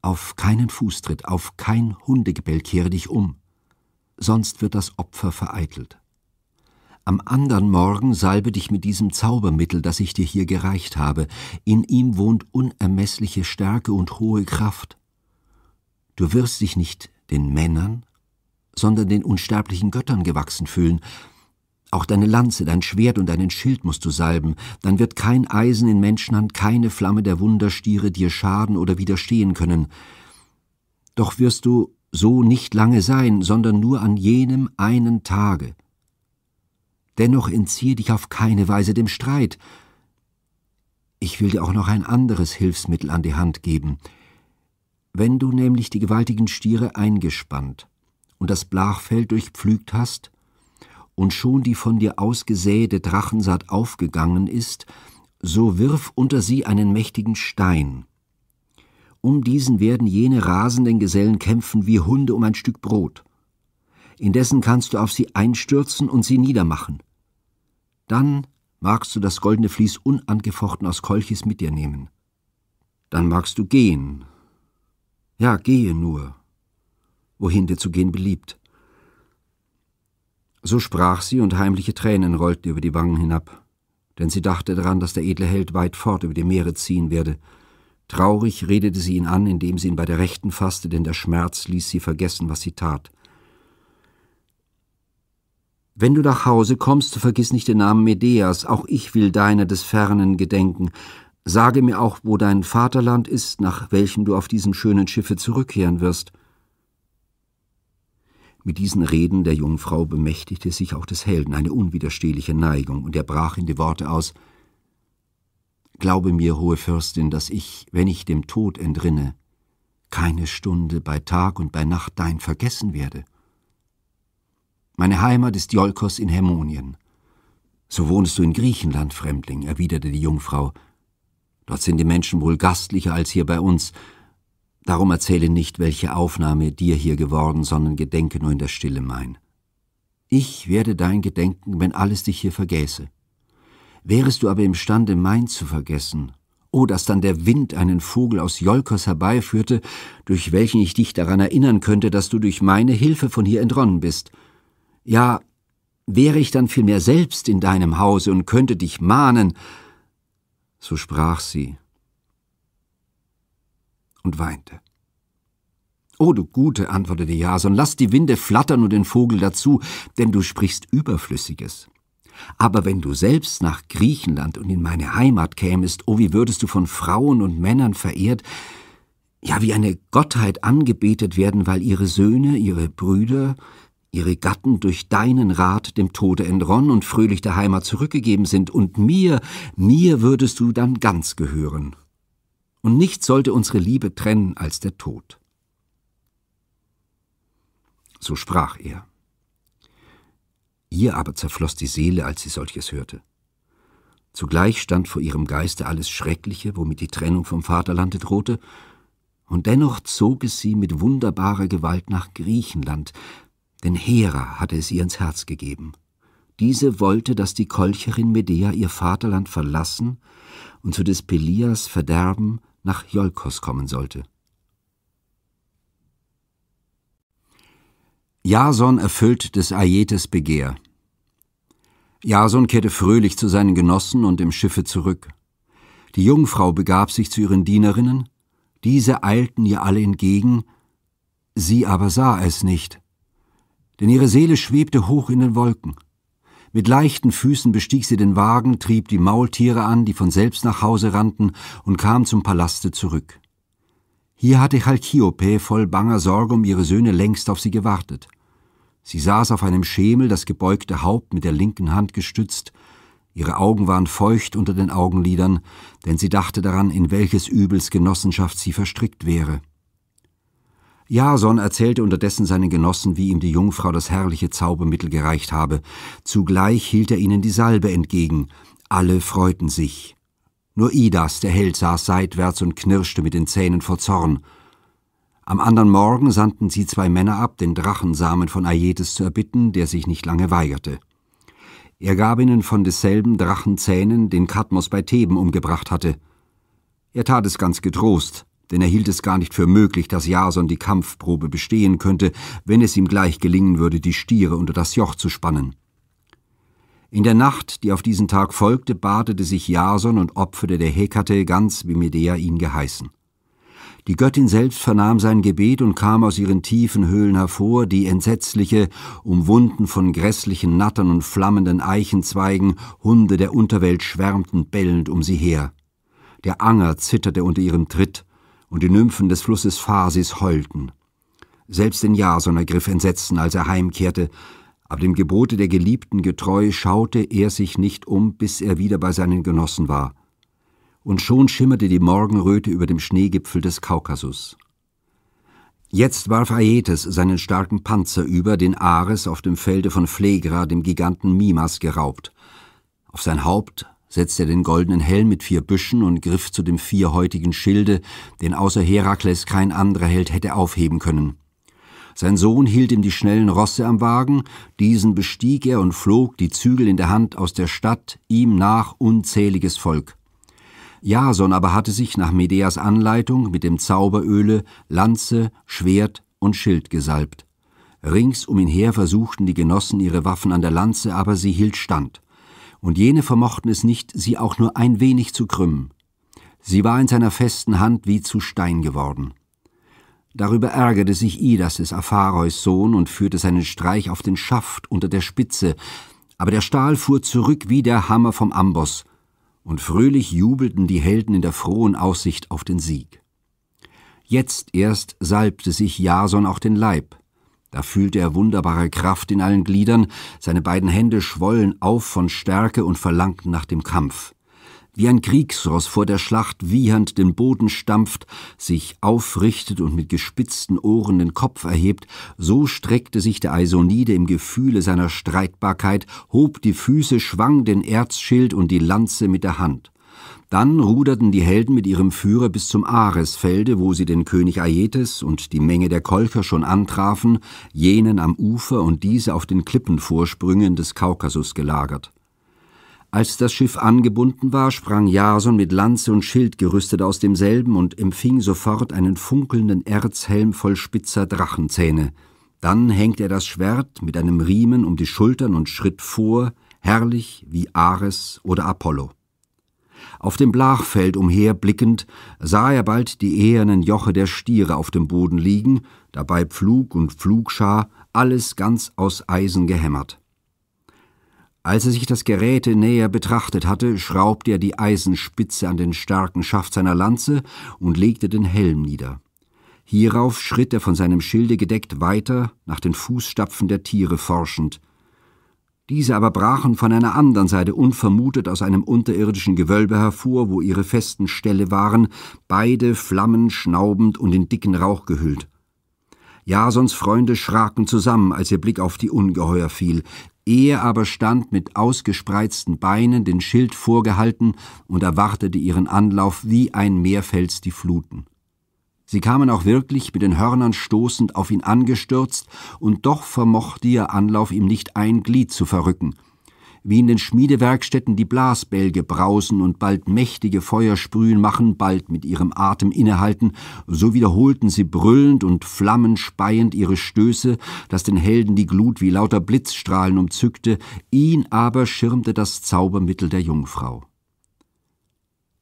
Auf keinen Fußtritt, auf kein Hundegebell kehre dich um, sonst wird das Opfer vereitelt. Am andern Morgen salbe dich mit diesem Zaubermittel, das ich dir hier gereicht habe. In ihm wohnt unermeßliche Stärke und hohe Kraft. Du wirst dich nicht den Männern, sondern den unsterblichen Göttern gewachsen fühlen, auch deine Lanze, dein Schwert und deinen Schild musst du salben, dann wird kein Eisen in Menschenhand, keine Flamme der Wunderstiere dir schaden oder widerstehen können. Doch wirst du so nicht lange sein, sondern nur an jenem einen Tage. Dennoch entziehe dich auf keine Weise dem Streit. Ich will dir auch noch ein anderes Hilfsmittel an die Hand geben. Wenn du nämlich die gewaltigen Stiere eingespannt und das Blachfeld durchpflügt hast, und schon die von dir ausgesäete Drachensaat aufgegangen ist, so wirf unter sie einen mächtigen Stein. Um diesen werden jene rasenden Gesellen kämpfen wie Hunde um ein Stück Brot. Indessen kannst du auf sie einstürzen und sie niedermachen. Dann magst du das goldene Vlies unangefochten aus Kolchis mit dir nehmen. Dann magst du gehen. Ja, gehe nur, wohin dir zu gehen beliebt. So sprach sie, und heimliche Tränen rollten über die Wangen hinab, denn sie dachte daran, dass der edle Held weit fort über die Meere ziehen werde. Traurig redete sie ihn an, indem sie ihn bei der Rechten fasste, denn der Schmerz ließ sie vergessen, was sie tat. Wenn du nach Hause kommst, so vergiss nicht den Namen Medeas, auch ich will deiner des Fernen gedenken. Sage mir auch, wo dein Vaterland ist, nach welchem du auf diesem schönen Schiffe zurückkehren wirst. Mit diesen Reden der Jungfrau bemächtigte sich auch des Helden eine unwiderstehliche Neigung, und er brach in die Worte aus Glaube mir, hohe Fürstin, dass ich, wenn ich dem Tod entrinne, keine Stunde bei Tag und bei Nacht dein vergessen werde. Meine Heimat ist Iolkos in Hämonien. So wohnest du in Griechenland, Fremdling, erwiderte die Jungfrau. Dort sind die Menschen wohl gastlicher als hier bei uns, Darum erzähle nicht, welche Aufnahme dir hier geworden, sondern gedenke nur in der Stille mein. Ich werde dein gedenken, wenn alles dich hier vergäße. Wärest du aber imstande, mein zu vergessen, oh, dass dann der Wind einen Vogel aus Jolkos herbeiführte, durch welchen ich dich daran erinnern könnte, dass du durch meine Hilfe von hier entronnen bist. Ja, wäre ich dann vielmehr selbst in deinem Hause und könnte dich mahnen. So sprach sie, und weinte. Oh, du Gute, antwortete Jason, lass die Winde flattern und den Vogel dazu, denn du sprichst Überflüssiges. Aber wenn du selbst nach Griechenland und in meine Heimat kämest, oh, wie würdest du von Frauen und Männern verehrt, ja, wie eine Gottheit angebetet werden, weil ihre Söhne, ihre Brüder, ihre Gatten durch deinen Rat dem Tode entronnen und fröhlich der Heimat zurückgegeben sind, und mir, mir würdest du dann ganz gehören und nichts sollte unsere Liebe trennen als der Tod. So sprach er. Ihr aber zerfloß die Seele, als sie solches hörte. Zugleich stand vor ihrem Geiste alles Schreckliche, womit die Trennung vom Vaterlande drohte, und dennoch zog es sie mit wunderbarer Gewalt nach Griechenland, denn Hera hatte es ihr ins Herz gegeben. Diese wollte, dass die Kolcherin Medea ihr Vaterland verlassen und zu des Pelias Verderben nach Jolkos kommen sollte. Jason erfüllt des Aietes Begehr. Jason kehrte fröhlich zu seinen Genossen und dem Schiffe zurück. Die Jungfrau begab sich zu ihren Dienerinnen, diese eilten ihr alle entgegen, sie aber sah es nicht, denn ihre Seele schwebte hoch in den Wolken. Mit leichten Füßen bestieg sie den Wagen, trieb die Maultiere an, die von selbst nach Hause rannten, und kam zum Palaste zurück. Hier hatte Chalkiope voll banger Sorge um ihre Söhne längst auf sie gewartet. Sie saß auf einem Schemel, das gebeugte Haupt mit der linken Hand gestützt, ihre Augen waren feucht unter den Augenlidern, denn sie dachte daran, in welches Übels Genossenschaft sie verstrickt wäre. Jason erzählte unterdessen seinen Genossen, wie ihm die Jungfrau das herrliche Zaubermittel gereicht habe. Zugleich hielt er ihnen die Salbe entgegen. Alle freuten sich. Nur Idas, der Held, saß seitwärts und knirschte mit den Zähnen vor Zorn. Am anderen Morgen sandten sie zwei Männer ab, den Drachensamen von Aietes zu erbitten, der sich nicht lange weigerte. Er gab ihnen von desselben Drachenzähnen, den Kadmos bei Theben umgebracht hatte. Er tat es ganz getrost, denn er hielt es gar nicht für möglich, dass Jason die Kampfprobe bestehen könnte, wenn es ihm gleich gelingen würde, die Stiere unter das Joch zu spannen. In der Nacht, die auf diesen Tag folgte, badete sich Jason und opferte der Hekate ganz, wie Medea ihn geheißen. Die Göttin selbst vernahm sein Gebet und kam aus ihren tiefen Höhlen hervor, die entsetzliche, umwunden von grässlichen Nattern und flammenden Eichenzweigen, Hunde der Unterwelt schwärmten bellend um sie her. Der Anger zitterte unter ihrem Tritt, und die Nymphen des Flusses Phasis heulten. Selbst den Jason ergriff Entsetzen, als er heimkehrte, aber dem Gebote der Geliebten getreu schaute er sich nicht um, bis er wieder bei seinen Genossen war. Und schon schimmerte die Morgenröte über dem Schneegipfel des Kaukasus. Jetzt warf Aetes seinen starken Panzer über, den Ares auf dem Felde von Phlegra, dem Giganten Mimas, geraubt. Auf sein Haupt setzte er den goldenen Helm mit vier Büschen und griff zu dem vierhäutigen Schilde, den außer Herakles kein anderer Held hätte aufheben können. Sein Sohn hielt ihm die schnellen Rosse am Wagen, diesen bestieg er und flog, die Zügel in der Hand, aus der Stadt, ihm nach unzähliges Volk. Jason aber hatte sich nach Medeas Anleitung mit dem Zauberöle Lanze, Schwert und Schild gesalbt. Rings um ihn her versuchten die Genossen ihre Waffen an der Lanze, aber sie hielt stand und jene vermochten es nicht, sie auch nur ein wenig zu krümmen. Sie war in seiner festen Hand wie zu Stein geworden. Darüber ärgerte sich Idas des Aphareus Sohn und führte seinen Streich auf den Schaft unter der Spitze, aber der Stahl fuhr zurück wie der Hammer vom Amboss, und fröhlich jubelten die Helden in der frohen Aussicht auf den Sieg. Jetzt erst salbte sich Jason auch den Leib, da fühlte er wunderbare Kraft in allen Gliedern, seine beiden Hände schwollen auf von Stärke und verlangten nach dem Kampf. Wie ein Kriegsross vor der Schlacht wiehernd den Boden stampft, sich aufrichtet und mit gespitzten Ohren den Kopf erhebt, so streckte sich der Eisonide im Gefühle seiner Streitbarkeit, hob die Füße, schwang den Erzschild und die Lanze mit der Hand. Dann ruderten die Helden mit ihrem Führer bis zum Aresfelde, wo sie den König Aietes und die Menge der Kolcher schon antrafen, jenen am Ufer und diese auf den Klippenvorsprüngen des Kaukasus gelagert. Als das Schiff angebunden war, sprang Jason mit Lanze und Schild gerüstet aus demselben und empfing sofort einen funkelnden Erzhelm voll spitzer Drachenzähne. Dann hängte er das Schwert mit einem Riemen um die Schultern und schritt vor, herrlich wie Ares oder Apollo. Auf dem Blachfeld umherblickend sah er bald die ehernen Joche der Stiere auf dem Boden liegen, dabei Pflug und Pflugschar, alles ganz aus Eisen gehämmert. Als er sich das Geräte näher betrachtet hatte, schraubte er die Eisenspitze an den starken Schaft seiner Lanze und legte den Helm nieder. Hierauf schritt er von seinem Schilde gedeckt weiter, nach den Fußstapfen der Tiere forschend – diese aber brachen von einer anderen Seite unvermutet aus einem unterirdischen Gewölbe hervor, wo ihre festen Ställe waren, beide Flammen schnaubend und in dicken Rauch gehüllt. Jasons Freunde schraken zusammen, als ihr Blick auf die Ungeheuer fiel. Er aber stand mit ausgespreizten Beinen, den Schild vorgehalten und erwartete ihren Anlauf wie ein Meerfels die Fluten. Sie kamen auch wirklich mit den Hörnern stoßend auf ihn angestürzt, und doch vermochte ihr Anlauf ihm nicht ein Glied zu verrücken. Wie in den Schmiedewerkstätten die Blasbälge brausen und bald mächtige Feuer sprühen machen, bald mit ihrem Atem innehalten, so wiederholten sie brüllend und flammenspeiend ihre Stöße, daß den Helden die Glut wie lauter Blitzstrahlen umzückte, ihn aber schirmte das Zaubermittel der Jungfrau.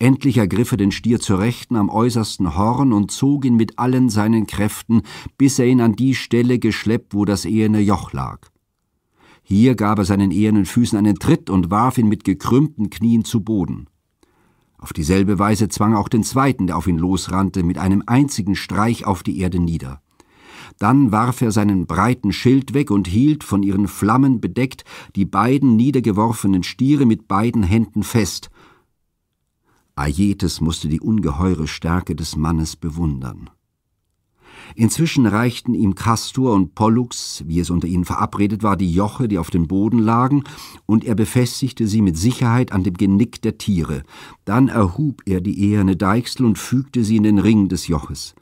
Endlich ergriff er den Stier zur Rechten am äußersten Horn und zog ihn mit allen seinen Kräften, bis er ihn an die Stelle geschleppt, wo das eherne Joch lag. Hier gab er seinen ehernen Füßen einen Tritt und warf ihn mit gekrümmten Knien zu Boden. Auf dieselbe Weise zwang er auch den zweiten, der auf ihn losrannte, mit einem einzigen Streich auf die Erde nieder. Dann warf er seinen breiten Schild weg und hielt, von ihren Flammen bedeckt, die beiden niedergeworfenen Stiere mit beiden Händen fest, Aietes musste die ungeheure Stärke des Mannes bewundern. Inzwischen reichten ihm Castor und Pollux, wie es unter ihnen verabredet war, die Joche, die auf dem Boden lagen, und er befestigte sie mit Sicherheit an dem Genick der Tiere. Dann erhub er die eherne Deichsel und fügte sie in den Ring des Joches.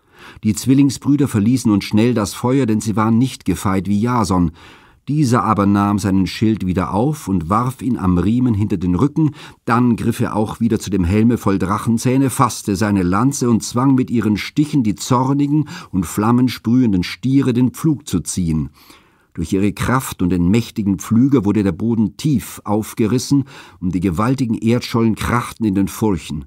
Die Zwillingsbrüder verließen nun schnell das Feuer, denn sie waren nicht gefeit wie Jason, dieser aber nahm seinen Schild wieder auf und warf ihn am Riemen hinter den Rücken, dann griff er auch wieder zu dem Helme voll Drachenzähne, fasste seine Lanze und zwang mit ihren Stichen die zornigen und flammensprühenden Stiere den Pflug zu ziehen. Durch ihre Kraft und den mächtigen Pflüger wurde der Boden tief aufgerissen und die gewaltigen Erdschollen krachten in den Furchen.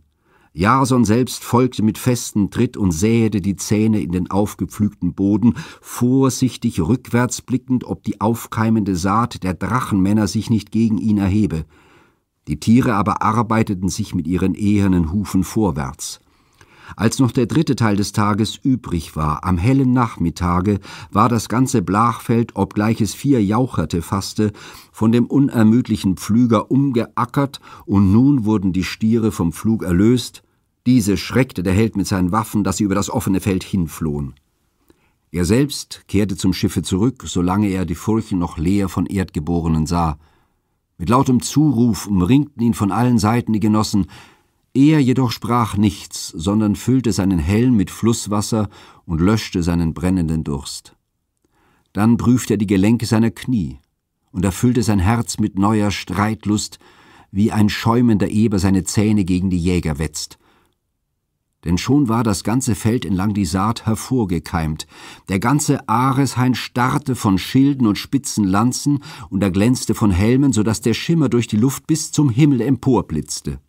Jason selbst folgte mit festem Tritt und sähete die Zähne in den aufgepflügten Boden, vorsichtig rückwärts blickend, ob die aufkeimende Saat der Drachenmänner sich nicht gegen ihn erhebe. Die Tiere aber arbeiteten sich mit ihren ehernen Hufen vorwärts. Als noch der dritte Teil des Tages übrig war, am hellen Nachmittage, war das ganze Blachfeld, obgleich es vier jaucherte, fasste, von dem unermüdlichen Pflüger umgeackert, und nun wurden die Stiere vom Pflug erlöst, diese schreckte der Held mit seinen Waffen, dass sie über das offene Feld hinflohen. Er selbst kehrte zum Schiffe zurück, solange er die Furchen noch leer von Erdgeborenen sah. Mit lautem Zuruf umringten ihn von allen Seiten die Genossen, er jedoch sprach nichts, sondern füllte seinen Helm mit Flusswasser und löschte seinen brennenden Durst. Dann prüfte er die Gelenke seiner Knie und erfüllte sein Herz mit neuer Streitlust, wie ein schäumender Eber seine Zähne gegen die Jäger wetzt. Denn schon war das ganze Feld entlang die Saat hervorgekeimt. Der ganze Areshain starrte von Schilden und spitzen Lanzen und erglänzte von Helmen, so daß der Schimmer durch die Luft bis zum Himmel emporblitzte.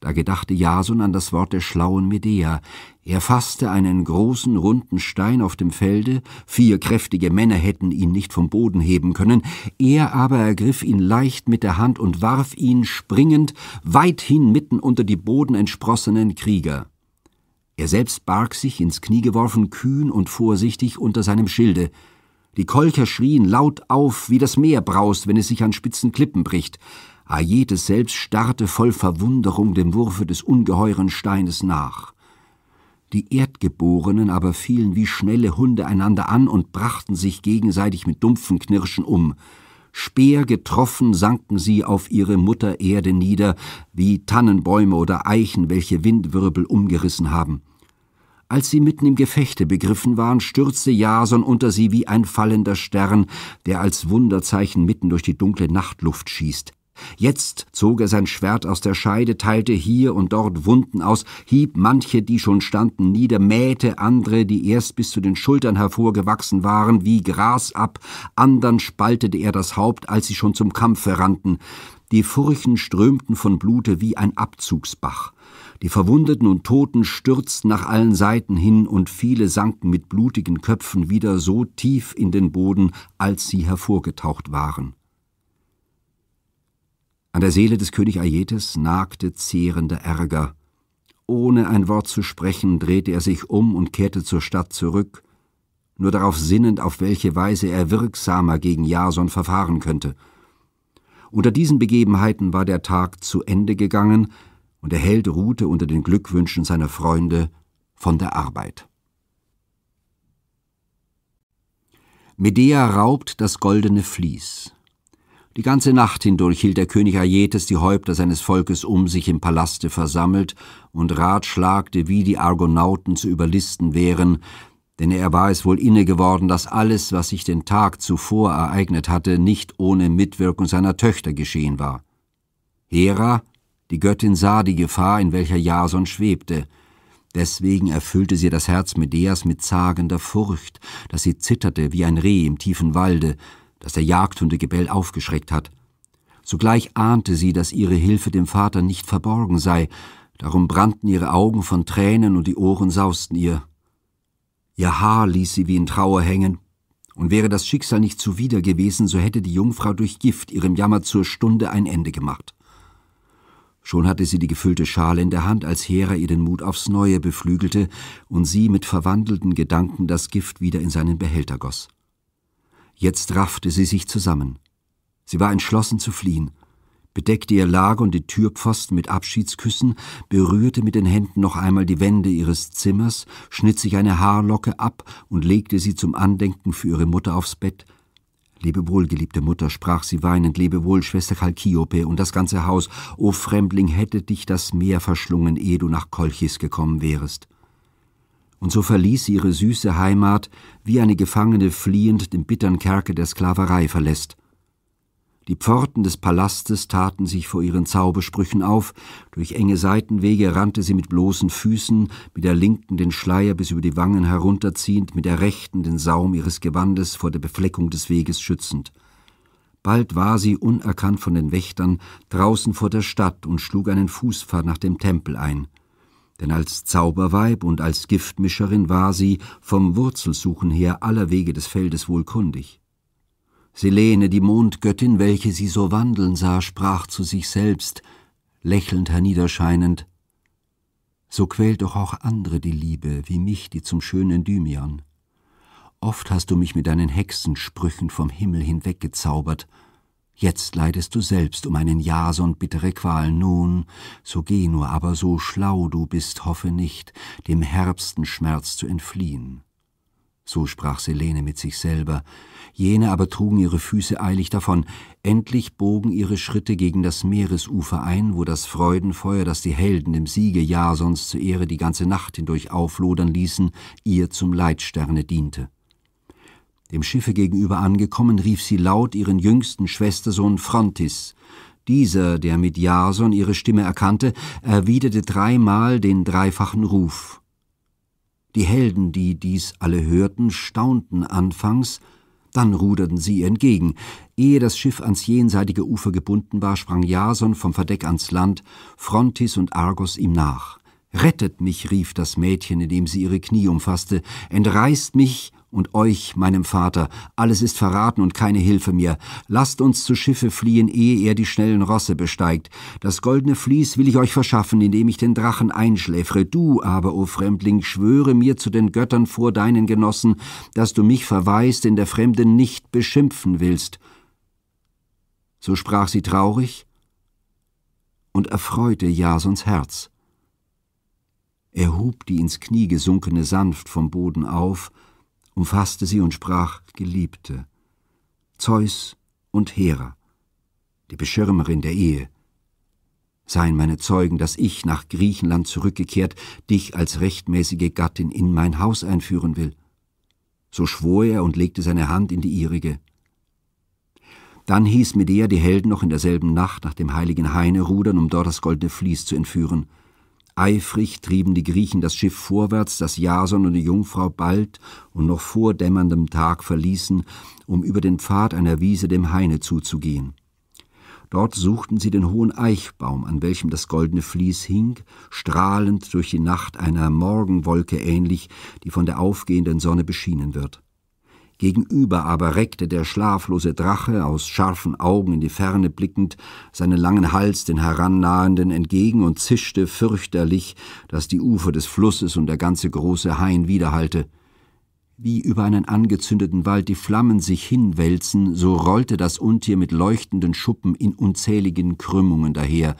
Da gedachte Jason an das Wort der schlauen Medea. Er fasste einen großen, runden Stein auf dem Felde, vier kräftige Männer hätten ihn nicht vom Boden heben können, er aber ergriff ihn leicht mit der Hand und warf ihn, springend, weithin mitten unter die Boden entsprossenen Krieger. Er selbst barg sich, ins Knie geworfen, kühn und vorsichtig unter seinem Schilde, die Kolcher schrien laut auf, wie das Meer braust, wenn es sich an spitzen Klippen bricht. Aietes selbst starrte voll Verwunderung dem Wurfe des ungeheuren Steines nach. Die Erdgeborenen aber fielen wie schnelle Hunde einander an und brachten sich gegenseitig mit dumpfen Knirschen um. Speer getroffen sanken sie auf ihre Mutter Erde nieder, wie Tannenbäume oder Eichen, welche Windwirbel umgerissen haben. Als sie mitten im Gefechte begriffen waren, stürzte Jason unter sie wie ein fallender Stern, der als Wunderzeichen mitten durch die dunkle Nachtluft schießt. Jetzt zog er sein Schwert aus der Scheide, teilte hier und dort Wunden aus, hieb manche, die schon standen, nieder, mähte andere, die erst bis zu den Schultern hervorgewachsen waren, wie Gras ab, andern spaltete er das Haupt, als sie schon zum Kampfe rannten. Die Furchen strömten von Blute wie ein Abzugsbach. Die Verwundeten und Toten stürzten nach allen Seiten hin, und viele sanken mit blutigen Köpfen wieder so tief in den Boden, als sie hervorgetaucht waren. An der Seele des König Aietes nagte zehrender Ärger. Ohne ein Wort zu sprechen, drehte er sich um und kehrte zur Stadt zurück, nur darauf sinnend, auf welche Weise er wirksamer gegen Jason verfahren könnte. Unter diesen Begebenheiten war der Tag zu Ende gegangen, und der Held ruhte unter den Glückwünschen seiner Freunde von der Arbeit. Medea raubt das goldene Vlies. Die ganze Nacht hindurch hielt der König Aietes die Häupter seines Volkes um sich im Palaste versammelt und ratschlagte, wie die Argonauten zu überlisten wären, denn er war es wohl inne geworden, dass alles, was sich den Tag zuvor ereignet hatte, nicht ohne Mitwirkung seiner Töchter geschehen war. Hera, die Göttin sah die Gefahr, in welcher Jason schwebte, Deswegen erfüllte sie das Herz Medeas mit zagender Furcht, dass sie zitterte wie ein Reh im tiefen Walde, das der Jagdhundegebell aufgeschreckt hat. Sogleich ahnte sie, dass ihre Hilfe dem Vater nicht verborgen sei, darum brannten ihre Augen von Tränen und die Ohren sausten ihr. Ihr Haar ließ sie wie in Trauer hängen, und wäre das Schicksal nicht zuwider gewesen, so hätte die Jungfrau durch Gift ihrem Jammer zur Stunde ein Ende gemacht. Schon hatte sie die gefüllte Schale in der Hand, als Hera ihr den Mut aufs Neue beflügelte und sie mit verwandelten Gedanken das Gift wieder in seinen Behälter goss. Jetzt raffte sie sich zusammen. Sie war entschlossen zu fliehen, bedeckte ihr Lager und die Türpfosten mit Abschiedsküssen, berührte mit den Händen noch einmal die Wände ihres Zimmers, schnitt sich eine Haarlocke ab und legte sie zum Andenken für ihre Mutter aufs Bett. Lebe wohl, geliebte Mutter, sprach sie weinend, lebe wohl, Schwester Kalkiope und das ganze Haus, o Fremdling, hätte dich das Meer verschlungen, ehe du nach Kolchis gekommen wärest und so verließ sie ihre süße Heimat, wie eine Gefangene fliehend den bittern Kerker der Sklaverei verlässt. Die Pforten des Palastes taten sich vor ihren Zaubersprüchen auf, durch enge Seitenwege rannte sie mit bloßen Füßen, mit der linken den Schleier bis über die Wangen herunterziehend, mit der rechten den Saum ihres Gewandes vor der Befleckung des Weges schützend. Bald war sie, unerkannt von den Wächtern, draußen vor der Stadt und schlug einen Fußpfad nach dem Tempel ein denn als Zauberweib und als Giftmischerin war sie vom Wurzelsuchen her aller Wege des Feldes wohl kundig. Selene, die Mondgöttin, welche sie so wandeln sah, sprach zu sich selbst, lächelnd herniederscheinend, »So quält doch auch andere die Liebe, wie mich, die zum schönen Dymian. Oft hast du mich mit deinen Hexensprüchen vom Himmel hinweggezaubert, Jetzt leidest du selbst um einen Jason bittere Qual. Nun, so geh nur, aber so schlau du bist, hoffe nicht, dem Herbstenschmerz zu entfliehen. So sprach Selene mit sich selber. Jene aber trugen ihre Füße eilig davon. Endlich bogen ihre Schritte gegen das Meeresufer ein, wo das Freudenfeuer, das die Helden im Siege Jasons zur Ehre die ganze Nacht hindurch auflodern ließen, ihr zum Leitsterne diente. Dem Schiffe gegenüber angekommen, rief sie laut ihren jüngsten Schwestersohn Frontis. Dieser, der mit Jason ihre Stimme erkannte, erwiderte dreimal den dreifachen Ruf. Die Helden, die dies alle hörten, staunten anfangs, dann ruderten sie ihr entgegen. Ehe das Schiff ans jenseitige Ufer gebunden war, sprang Jason vom Verdeck ans Land, Frontis und Argos ihm nach. Rettet mich, rief das Mädchen, indem sie ihre Knie umfasste, entreißt mich und euch, meinem Vater, alles ist verraten und keine Hilfe mehr. Lasst uns zu Schiffe fliehen, ehe er die schnellen Rosse besteigt. Das goldene Vlies will ich euch verschaffen, indem ich den Drachen einschläfre. Du aber, o Fremdling, schwöre mir zu den Göttern vor deinen Genossen, dass du mich verweist, in der Fremde nicht beschimpfen willst. So sprach sie traurig und erfreute Jasons Herz. Er hub die ins Knie gesunkene sanft vom Boden auf, umfasste sie und sprach Geliebte, Zeus und Hera, die Beschirmerin der Ehe, seien meine Zeugen, dass ich nach Griechenland zurückgekehrt dich als rechtmäßige Gattin in mein Haus einführen will. So schwor er und legte seine Hand in die ihrige. Dann hieß Medea die Helden noch in derselben Nacht nach dem heiligen Haine rudern, um dort das goldene Vlies zu entführen. Eifrig trieben die Griechen das Schiff vorwärts, das Jason und die Jungfrau bald und noch vor dämmerndem Tag verließen, um über den Pfad einer Wiese dem Haine zuzugehen. Dort suchten sie den hohen Eichbaum, an welchem das goldene Vlies hing, strahlend durch die Nacht einer Morgenwolke ähnlich, die von der aufgehenden Sonne beschienen wird. Gegenüber aber reckte der schlaflose Drache, aus scharfen Augen in die Ferne blickend, seinen langen Hals den Herannahenden entgegen und zischte fürchterlich, daß die Ufer des Flusses und der ganze große Hain widerhallte. Wie über einen angezündeten Wald die Flammen sich hinwälzen, so rollte das Untier mit leuchtenden Schuppen in unzähligen Krümmungen daher,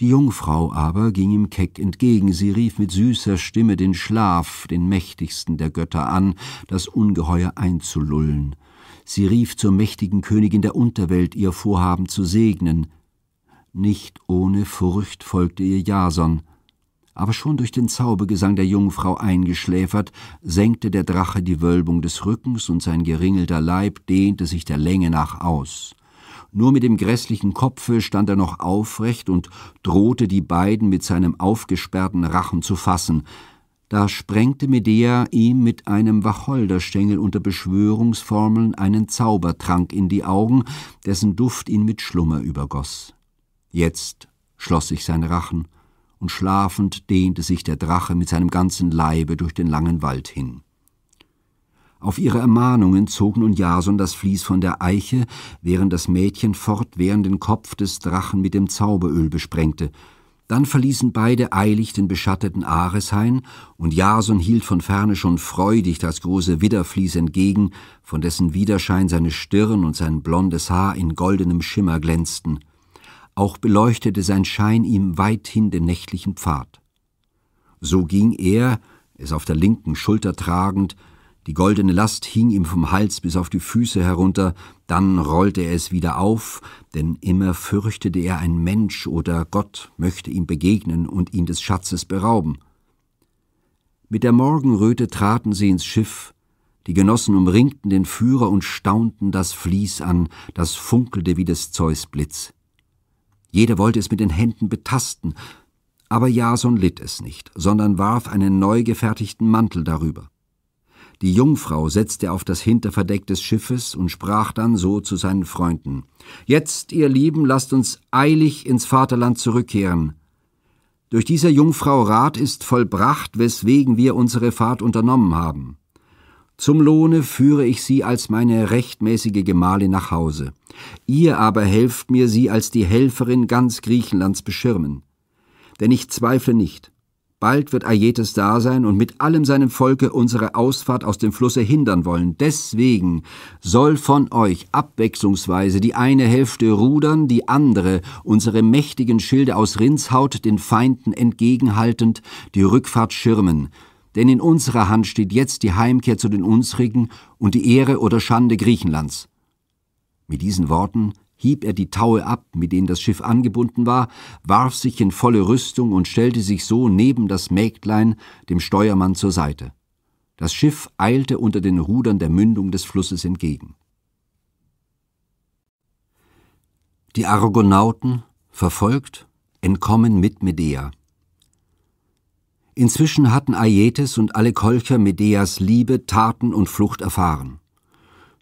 die Jungfrau aber ging ihm keck entgegen, sie rief mit süßer Stimme den Schlaf, den mächtigsten der Götter an, das Ungeheuer einzulullen. Sie rief zur mächtigen Königin der Unterwelt, ihr Vorhaben zu segnen. Nicht ohne Furcht folgte ihr Jason, aber schon durch den Zaubergesang der Jungfrau eingeschläfert, senkte der Drache die Wölbung des Rückens und sein geringelter Leib dehnte sich der Länge nach aus. Nur mit dem grässlichen Kopfe stand er noch aufrecht und drohte die beiden mit seinem aufgesperrten Rachen zu fassen. Da sprengte Medea ihm mit einem Wacholderstängel unter Beschwörungsformeln einen Zaubertrank in die Augen, dessen Duft ihn mit Schlummer übergoss. Jetzt schloss sich sein Rachen, und schlafend dehnte sich der Drache mit seinem ganzen Leibe durch den langen Wald hin. Auf ihre Ermahnungen zog nun Jason das Vlies von der Eiche, während das Mädchen fortwährend den Kopf des Drachen mit dem Zauberöl besprengte. Dann verließen beide eilig den beschatteten Areshain, und Jason hielt von ferne schon freudig das große Widdervlies entgegen, von dessen Widerschein seine Stirn und sein blondes Haar in goldenem Schimmer glänzten. Auch beleuchtete sein Schein ihm weithin den nächtlichen Pfad. So ging er, es auf der linken Schulter tragend, die goldene Last hing ihm vom Hals bis auf die Füße herunter, dann rollte er es wieder auf, denn immer fürchtete er, ein Mensch oder Gott möchte ihm begegnen und ihn des Schatzes berauben. Mit der Morgenröte traten sie ins Schiff, die Genossen umringten den Führer und staunten das Vlies an, das funkelte wie des Zeus Blitz. Jeder wollte es mit den Händen betasten, aber Jason litt es nicht, sondern warf einen neu gefertigten Mantel darüber. Die Jungfrau setzte auf das Hinterverdeck des Schiffes und sprach dann so zu seinen Freunden Jetzt, ihr Lieben, lasst uns eilig ins Vaterland zurückkehren. Durch dieser Jungfrau Rat ist vollbracht, weswegen wir unsere Fahrt unternommen haben. Zum Lohne führe ich sie als meine rechtmäßige Gemahlin nach Hause. Ihr aber helft mir, sie als die Helferin ganz Griechenlands beschirmen. Denn ich zweifle nicht, Bald wird Aietes da sein und mit allem seinem Volke unsere Ausfahrt aus dem Flusse hindern wollen. Deswegen soll von euch abwechslungsweise die eine Hälfte rudern, die andere unsere mächtigen Schilde aus Rindshaut den Feinden entgegenhaltend die Rückfahrt schirmen. Denn in unserer Hand steht jetzt die Heimkehr zu den Unsrigen und die Ehre oder Schande Griechenlands. Mit diesen Worten hieb er die Taue ab, mit denen das Schiff angebunden war, warf sich in volle Rüstung und stellte sich so neben das Mägdlein, dem Steuermann, zur Seite. Das Schiff eilte unter den Rudern der Mündung des Flusses entgegen. Die Argonauten, verfolgt, entkommen mit Medea. Inzwischen hatten Aietes und alle Kolcher Medeas Liebe, Taten und Flucht erfahren.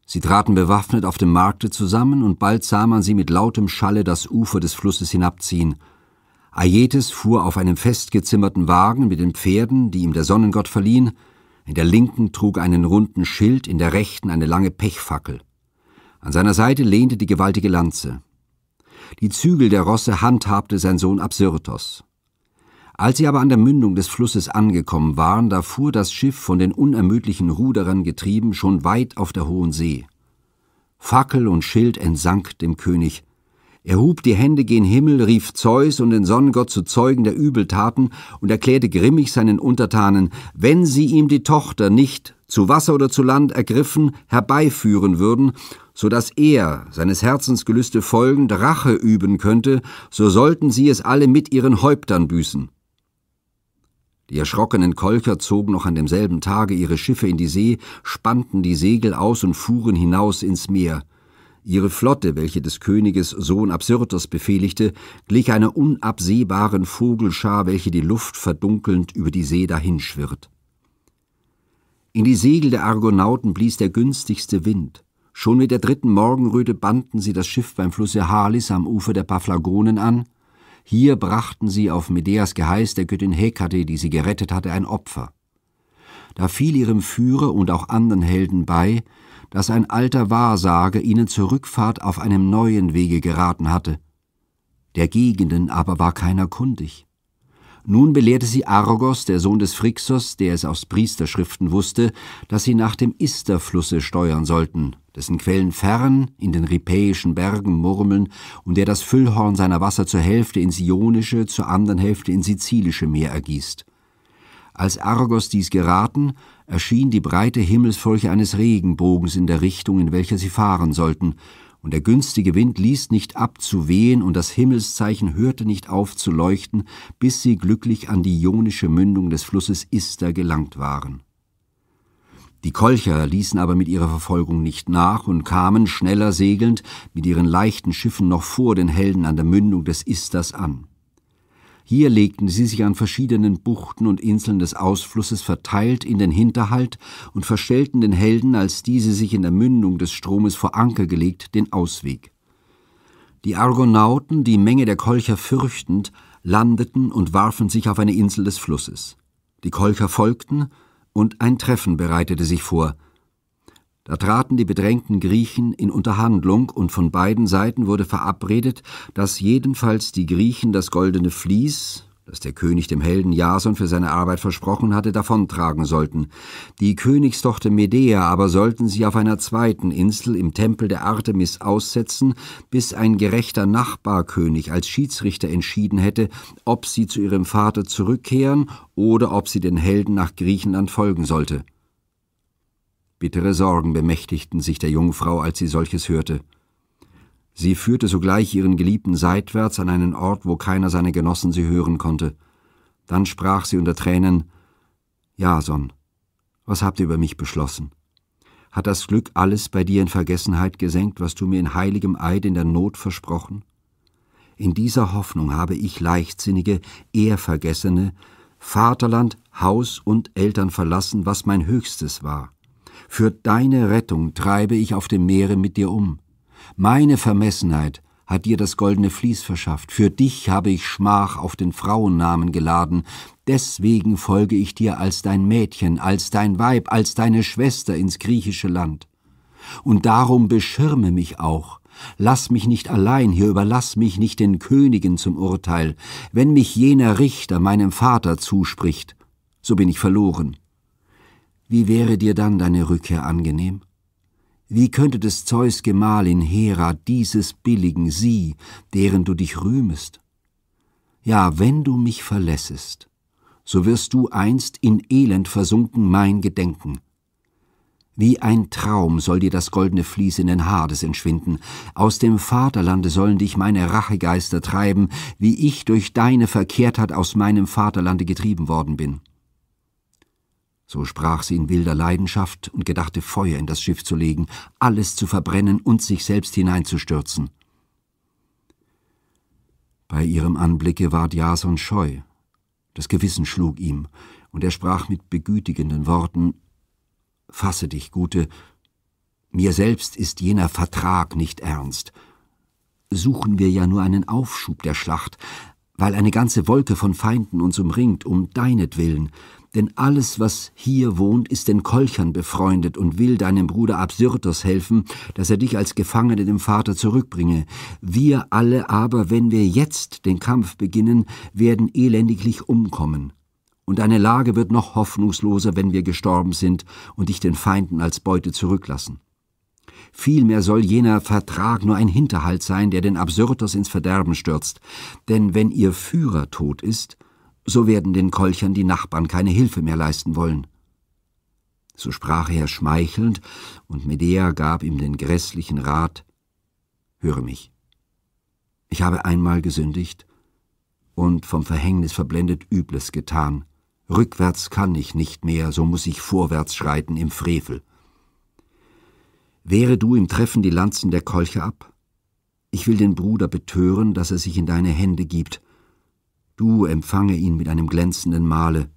Sie traten bewaffnet auf dem Markte zusammen, und bald sah man sie mit lautem Schalle das Ufer des Flusses hinabziehen. Aietes fuhr auf einem festgezimmerten Wagen mit den Pferden, die ihm der Sonnengott verliehen, in der linken trug einen runden Schild, in der rechten eine lange Pechfackel. An seiner Seite lehnte die gewaltige Lanze. Die Zügel der Rosse handhabte sein Sohn Absyrtos. Als sie aber an der Mündung des Flusses angekommen waren, da fuhr das Schiff, von den unermüdlichen Ruderern getrieben, schon weit auf der hohen See. Fackel und Schild entsank dem König. Er hub die Hände gen Himmel, rief Zeus und den Sonnengott zu Zeugen der Übeltaten und erklärte grimmig seinen Untertanen, wenn sie ihm die Tochter nicht zu Wasser oder zu Land ergriffen, herbeiführen würden, so dass er, seines Herzens Gelüste folgend, Rache üben könnte, so sollten sie es alle mit ihren Häuptern büßen. Die erschrockenen Kolcher zogen noch an demselben Tage ihre Schiffe in die See, spannten die Segel aus und fuhren hinaus ins Meer. Ihre Flotte, welche des Königes Sohn Absyrtos befehligte, glich einer unabsehbaren Vogelschar, welche die Luft verdunkelnd über die See dahinschwirrt. In die Segel der Argonauten blies der günstigste Wind. Schon mit der dritten Morgenröte banden sie das Schiff beim Flusse Halis am Ufer der Paphlagonen an, hier brachten sie auf Medeas Geheiß der Göttin Hekate, die sie gerettet hatte, ein Opfer. Da fiel ihrem Führer und auch anderen Helden bei, dass ein alter Wahrsager ihnen zur Rückfahrt auf einem neuen Wege geraten hatte. Der Gegenden aber war keiner kundig. Nun belehrte sie Argos, der Sohn des Phrixos, der es aus Priesterschriften wusste, dass sie nach dem Isterflusse steuern sollten, dessen Quellen fern in den Ripäischen Bergen murmeln und der das Füllhorn seiner Wasser zur Hälfte ins Ionische, zur anderen Hälfte ins Sizilische Meer ergießt. Als Argos dies geraten, erschien die breite Himmelsfurche eines Regenbogens in der Richtung, in welcher sie fahren sollten, und der günstige Wind ließ nicht abzuwehen und das Himmelszeichen hörte nicht auf zu leuchten, bis sie glücklich an die ionische Mündung des Flusses Ister gelangt waren. Die Kolcher ließen aber mit ihrer Verfolgung nicht nach und kamen, schneller segelnd, mit ihren leichten Schiffen noch vor den Helden an der Mündung des Isters an. Hier legten sie sich an verschiedenen Buchten und Inseln des Ausflusses verteilt in den Hinterhalt und verstellten den Helden, als diese sich in der Mündung des Stromes vor Anker gelegt, den Ausweg. Die Argonauten, die Menge der Kolcher fürchtend, landeten und warfen sich auf eine Insel des Flusses. Die Kolcher folgten, und ein Treffen bereitete sich vor – da traten die bedrängten Griechen in Unterhandlung und von beiden Seiten wurde verabredet, dass jedenfalls die Griechen das goldene Vlies, das der König dem Helden Jason für seine Arbeit versprochen hatte, davontragen sollten. Die Königstochter Medea aber sollten sie auf einer zweiten Insel im Tempel der Artemis aussetzen, bis ein gerechter Nachbarkönig als Schiedsrichter entschieden hätte, ob sie zu ihrem Vater zurückkehren oder ob sie den Helden nach Griechenland folgen sollte. Bittere Sorgen bemächtigten sich der Jungfrau, als sie solches hörte. Sie führte sogleich ihren Geliebten seitwärts an einen Ort, wo keiner seiner Genossen sie hören konnte. Dann sprach sie unter Tränen Jason, was habt ihr über mich beschlossen? Hat das Glück alles bei dir in Vergessenheit gesenkt, was du mir in heiligem Eid in der Not versprochen? In dieser Hoffnung habe ich leichtsinnige, ehrvergessene, Vaterland, Haus und Eltern verlassen, was mein Höchstes war. Für deine Rettung treibe ich auf dem Meere mit dir um. Meine Vermessenheit hat dir das goldene Vlies verschafft. Für dich habe ich Schmach auf den Frauennamen geladen. Deswegen folge ich dir als dein Mädchen, als dein Weib, als deine Schwester ins griechische Land. Und darum beschirme mich auch. Lass mich nicht allein hier, überlass mich nicht den Königen zum Urteil. Wenn mich jener Richter meinem Vater zuspricht, so bin ich verloren. Wie wäre dir dann deine Rückkehr angenehm? Wie könnte des Zeus Gemahlin Hera dieses billigen sie, deren du dich rühmest? Ja, wenn du mich verlässest, so wirst du einst in Elend versunken mein Gedenken. Wie ein Traum soll dir das goldene Vlies in den Hades entschwinden, aus dem Vaterlande sollen dich meine Rachegeister treiben, wie ich durch deine Verkehrtheit aus meinem Vaterlande getrieben worden bin. So sprach sie in wilder Leidenschaft und gedachte Feuer in das Schiff zu legen, alles zu verbrennen und sich selbst hineinzustürzen. Bei ihrem Anblicke ward Jason scheu, das Gewissen schlug ihm, und er sprach mit begütigenden Worten Fasse dich, Gute, mir selbst ist jener Vertrag nicht ernst. Suchen wir ja nur einen Aufschub der Schlacht, weil eine ganze Wolke von Feinden uns umringt, um deinetwillen, denn alles, was hier wohnt, ist den Kolchern befreundet und will deinem Bruder Absyrtos helfen, dass er dich als Gefangene dem Vater zurückbringe. Wir alle aber, wenn wir jetzt den Kampf beginnen, werden elendiglich umkommen. Und deine Lage wird noch hoffnungsloser, wenn wir gestorben sind und dich den Feinden als Beute zurücklassen. Vielmehr soll jener Vertrag nur ein Hinterhalt sein, der den Absyrtos ins Verderben stürzt. Denn wenn ihr Führer tot ist, so werden den Kolchern die Nachbarn keine Hilfe mehr leisten wollen. So sprach er schmeichelnd, und Medea gab ihm den grässlichen Rat Höre mich. Ich habe einmal gesündigt und vom Verhängnis verblendet Übles getan. Rückwärts kann ich nicht mehr, so muß ich vorwärts schreiten im Frevel. Wehre du im Treffen die Lanzen der Kolche ab. Ich will den Bruder betören, dass er sich in deine Hände gibt, du empfange ihn mit einem glänzenden Male.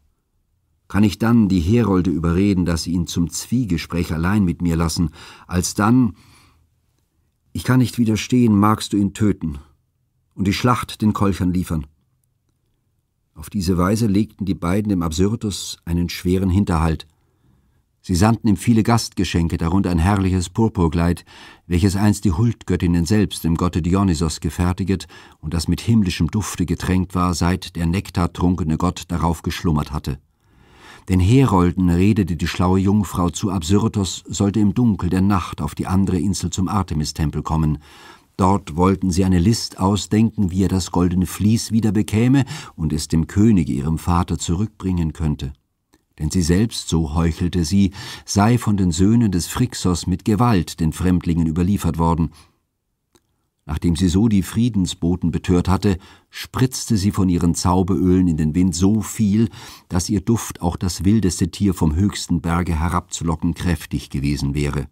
Kann ich dann die Herolde überreden, dass sie ihn zum Zwiegespräch allein mit mir lassen, als dann, ich kann nicht widerstehen, magst du ihn töten und die Schlacht den Kolchern liefern. Auf diese Weise legten die beiden dem Absyrtus einen schweren Hinterhalt, Sie sandten ihm viele Gastgeschenke, darunter ein herrliches Purpurkleid, welches einst die Huldgöttinnen selbst im Gotte Dionysos gefertiget und das mit himmlischem Dufte getränkt war, seit der nektartrunkene Gott darauf geschlummert hatte. Den Herolden redete die schlaue Jungfrau zu, Absyrtos sollte im Dunkel der Nacht auf die andere Insel zum Artemistempel kommen. Dort wollten sie eine List ausdenken, wie er das goldene Vlies wieder bekäme und es dem Könige ihrem Vater zurückbringen könnte denn sie selbst, so heuchelte sie, sei von den Söhnen des Phrixos mit Gewalt den Fremdlingen überliefert worden. Nachdem sie so die Friedensboten betört hatte, spritzte sie von ihren Zauberölen in den Wind so viel, dass ihr Duft auch das wildeste Tier vom höchsten Berge herabzulocken kräftig gewesen wäre.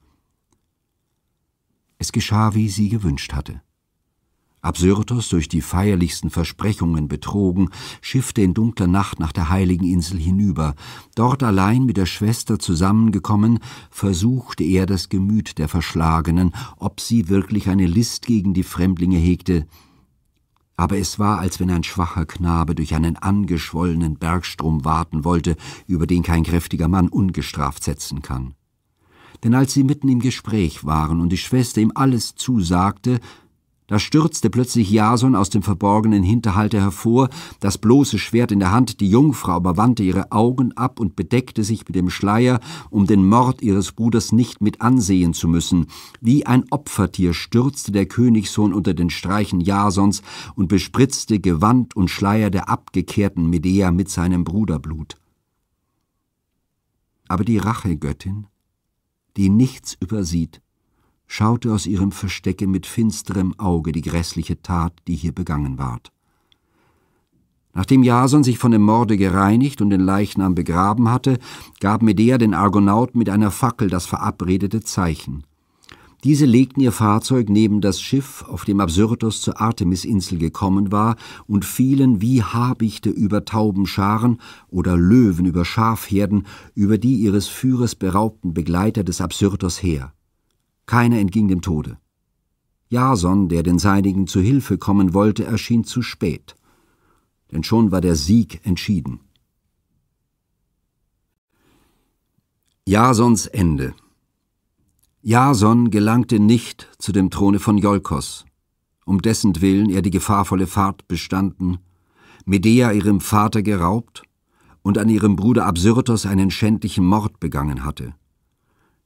Es geschah, wie sie gewünscht hatte. Absyrtos durch die feierlichsten Versprechungen betrogen, schiffte in dunkler Nacht nach der heiligen Insel hinüber. Dort allein mit der Schwester zusammengekommen, versuchte er das Gemüt der Verschlagenen, ob sie wirklich eine List gegen die Fremdlinge hegte. Aber es war, als wenn ein schwacher Knabe durch einen angeschwollenen Bergstrom warten wollte, über den kein kräftiger Mann ungestraft setzen kann. Denn als sie mitten im Gespräch waren und die Schwester ihm alles zusagte, da stürzte plötzlich Jason aus dem verborgenen Hinterhalte hervor, das bloße Schwert in der Hand, die Jungfrau aber wandte ihre Augen ab und bedeckte sich mit dem Schleier, um den Mord ihres Bruders nicht mit ansehen zu müssen. Wie ein Opfertier stürzte der Königssohn unter den Streichen Jasons und bespritzte Gewand und Schleier der abgekehrten Medea mit seinem Bruderblut. Aber die Rachegöttin, die nichts übersieht, schaute aus ihrem Verstecke mit finsterem Auge die grässliche Tat, die hier begangen ward. Nachdem Jason sich von dem Morde gereinigt und den Leichnam begraben hatte, gab Medea den Argonauten mit einer Fackel das verabredete Zeichen. Diese legten ihr Fahrzeug neben das Schiff, auf dem Absyrtos zur Artemisinsel gekommen war, und fielen wie Habichte über Taubenscharen oder Löwen über Schafherden über die ihres Führers beraubten Begleiter des Absyrtos her. Keiner entging dem Tode. Jason, der den Seinigen zu Hilfe kommen wollte, erschien zu spät, denn schon war der Sieg entschieden. Jasons Ende Jason gelangte nicht zu dem Throne von Jolkos, um dessen Willen er die gefahrvolle Fahrt bestanden, Medea ihrem Vater geraubt und an ihrem Bruder Absyrtos einen schändlichen Mord begangen hatte.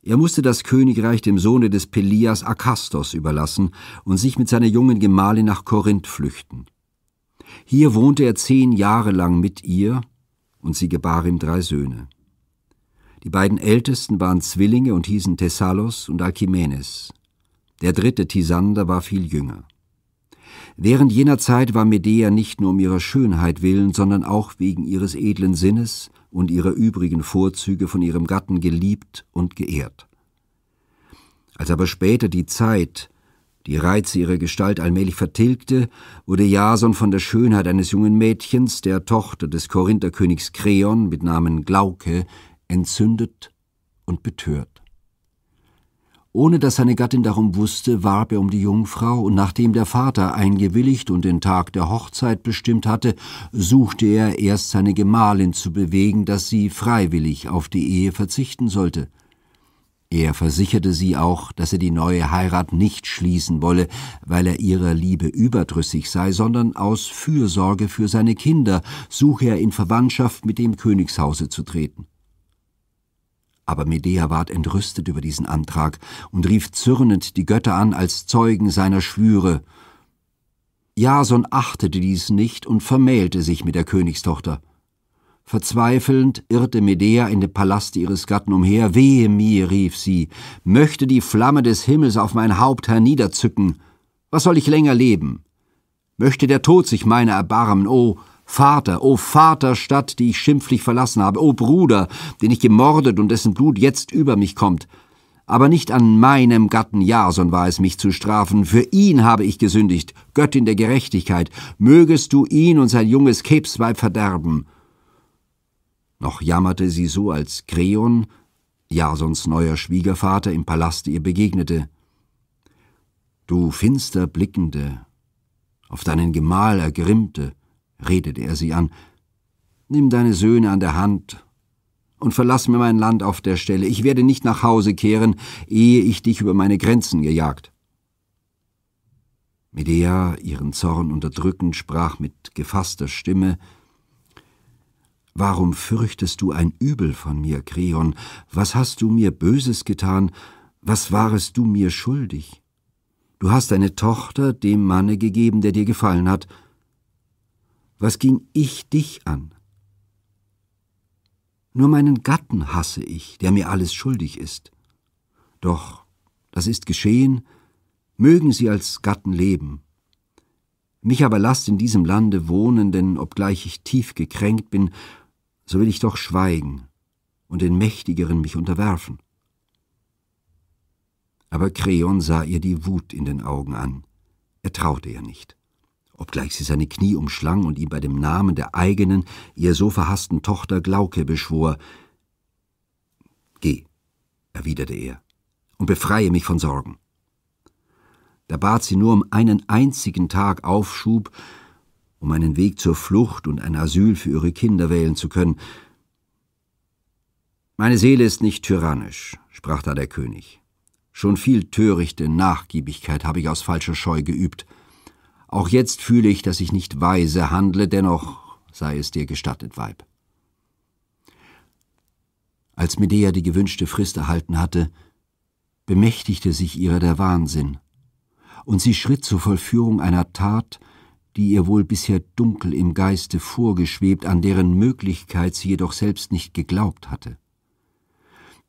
Er musste das Königreich dem Sohne des Pelias Akastos überlassen und sich mit seiner jungen Gemahlin nach Korinth flüchten. Hier wohnte er zehn Jahre lang mit ihr, und sie gebar ihm drei Söhne. Die beiden Ältesten waren Zwillinge und hießen Thessalos und Alkimenes. Der dritte Tisander war viel jünger. Während jener Zeit war Medea nicht nur um ihrer Schönheit willen, sondern auch wegen ihres edlen Sinnes und ihre übrigen Vorzüge von ihrem Gatten geliebt und geehrt. Als aber später die Zeit die Reize ihrer Gestalt allmählich vertilgte, wurde Jason von der Schönheit eines jungen Mädchens, der Tochter des Korintherkönigs Kreon mit Namen Glauke, entzündet und betört. Ohne dass seine Gattin darum wusste, warb er um die Jungfrau, und nachdem der Vater eingewilligt und den Tag der Hochzeit bestimmt hatte, suchte er erst seine Gemahlin zu bewegen, dass sie freiwillig auf die Ehe verzichten sollte. Er versicherte sie auch, dass er die neue Heirat nicht schließen wolle, weil er ihrer Liebe überdrüssig sei, sondern aus Fürsorge für seine Kinder suche er in Verwandtschaft mit dem Königshause zu treten. Aber Medea ward entrüstet über diesen Antrag und rief zürnend die Götter an als Zeugen seiner Schwüre. Jason achtete dies nicht und vermählte sich mit der Königstochter. Verzweifelnd irrte Medea in dem Palaste ihres Gatten umher. Wehe mir, rief sie, möchte die Flamme des Himmels auf mein Haupt herniederzücken. Was soll ich länger leben? Möchte der Tod sich meiner erbarmen, o oh, Vater, o Vater Stadt, die ich schimpflich verlassen habe, o Bruder, den ich gemordet und dessen Blut jetzt über mich kommt. Aber nicht an meinem Gatten Jason war es mich zu strafen, für ihn habe ich gesündigt, Göttin der Gerechtigkeit, mögest du ihn und sein junges Kebsweib verderben. Noch jammerte sie so, als Kreon, Jasons neuer Schwiegervater, im Palast ihr begegnete. Du finster blickende, auf deinen Gemahl ergrimmte, redete er sie an, nimm deine Söhne an der Hand und verlass mir mein Land auf der Stelle. Ich werde nicht nach Hause kehren, ehe ich dich über meine Grenzen gejagt. Medea, ihren Zorn unterdrückend, sprach mit gefasster Stimme Warum fürchtest du ein Übel von mir, Kreon? Was hast du mir Böses getan? Was warest du mir schuldig? Du hast deine Tochter dem Manne gegeben, der dir gefallen hat, was ging ich dich an? Nur meinen Gatten hasse ich, der mir alles schuldig ist. Doch, das ist geschehen, mögen sie als Gatten leben. Mich aber lasst in diesem Lande wohnen, denn obgleich ich tief gekränkt bin, so will ich doch schweigen und den Mächtigeren mich unterwerfen. Aber Kreon sah ihr die Wut in den Augen an. Er traute ihr nicht obgleich sie seine Knie umschlang und ihm bei dem Namen der eigenen, ihr so verhassten Tochter Glauke beschwor. Geh, erwiderte er, und befreie mich von Sorgen. Da bat sie nur um einen einzigen Tag Aufschub, um einen Weg zur Flucht und ein Asyl für ihre Kinder wählen zu können. Meine Seele ist nicht tyrannisch, sprach da der König. Schon viel törichte Nachgiebigkeit habe ich aus falscher Scheu geübt. Auch jetzt fühle ich, dass ich nicht weise handle, dennoch sei es dir gestattet, Weib. Als Medea die gewünschte Frist erhalten hatte, bemächtigte sich ihrer der Wahnsinn, und sie schritt zur Vollführung einer Tat, die ihr wohl bisher dunkel im Geiste vorgeschwebt, an deren Möglichkeit sie jedoch selbst nicht geglaubt hatte.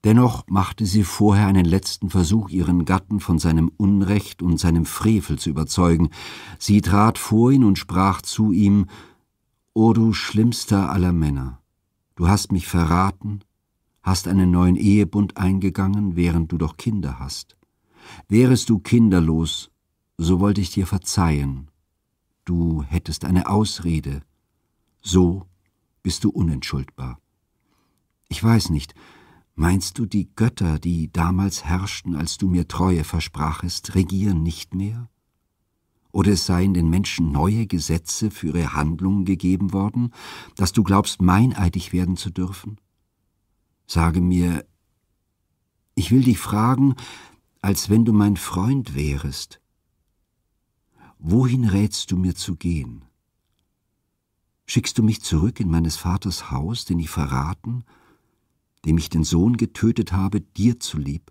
Dennoch machte sie vorher einen letzten Versuch, ihren Gatten von seinem Unrecht und seinem Frevel zu überzeugen. Sie trat vor ihn und sprach zu ihm O du schlimmster aller Männer, du hast mich verraten, hast einen neuen Ehebund eingegangen, während du doch Kinder hast. Wärest du kinderlos, so wollte ich dir verzeihen. Du hättest eine Ausrede. So bist du unentschuldbar. Ich weiß nicht, Meinst du, die Götter, die damals herrschten, als du mir Treue versprachest, regieren nicht mehr? Oder es seien den Menschen neue Gesetze für ihre Handlungen gegeben worden, dass du glaubst, meineidig werden zu dürfen? Sage mir, ich will dich fragen, als wenn du mein Freund wärest. Wohin rätst du mir zu gehen? Schickst du mich zurück in meines Vaters Haus, den ich verraten, dem ich den Sohn getötet habe, dir zulieb?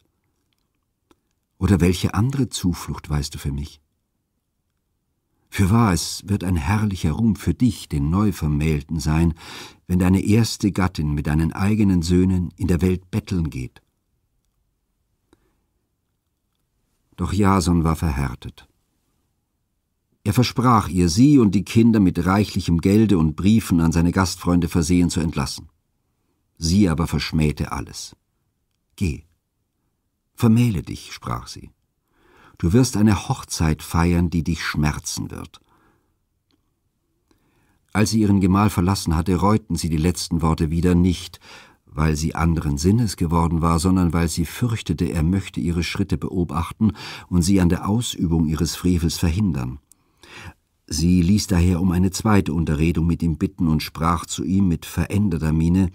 Oder welche andere Zuflucht weißt du für mich? Für wahr, es wird ein herrlicher Ruhm für dich, den Neuvermählten, sein, wenn deine erste Gattin mit deinen eigenen Söhnen in der Welt betteln geht. Doch Jason war verhärtet. Er versprach ihr, sie und die Kinder mit reichlichem Gelde und Briefen an seine Gastfreunde versehen zu entlassen sie aber verschmähte alles. Geh. Vermähle dich, sprach sie. Du wirst eine Hochzeit feiern, die dich schmerzen wird. Als sie ihren Gemahl verlassen hatte, reuten sie die letzten Worte wieder nicht, weil sie anderen Sinnes geworden war, sondern weil sie fürchtete, er möchte ihre Schritte beobachten und sie an der Ausübung ihres Frevels verhindern. Sie ließ daher um eine zweite Unterredung mit ihm bitten und sprach zu ihm mit veränderter Miene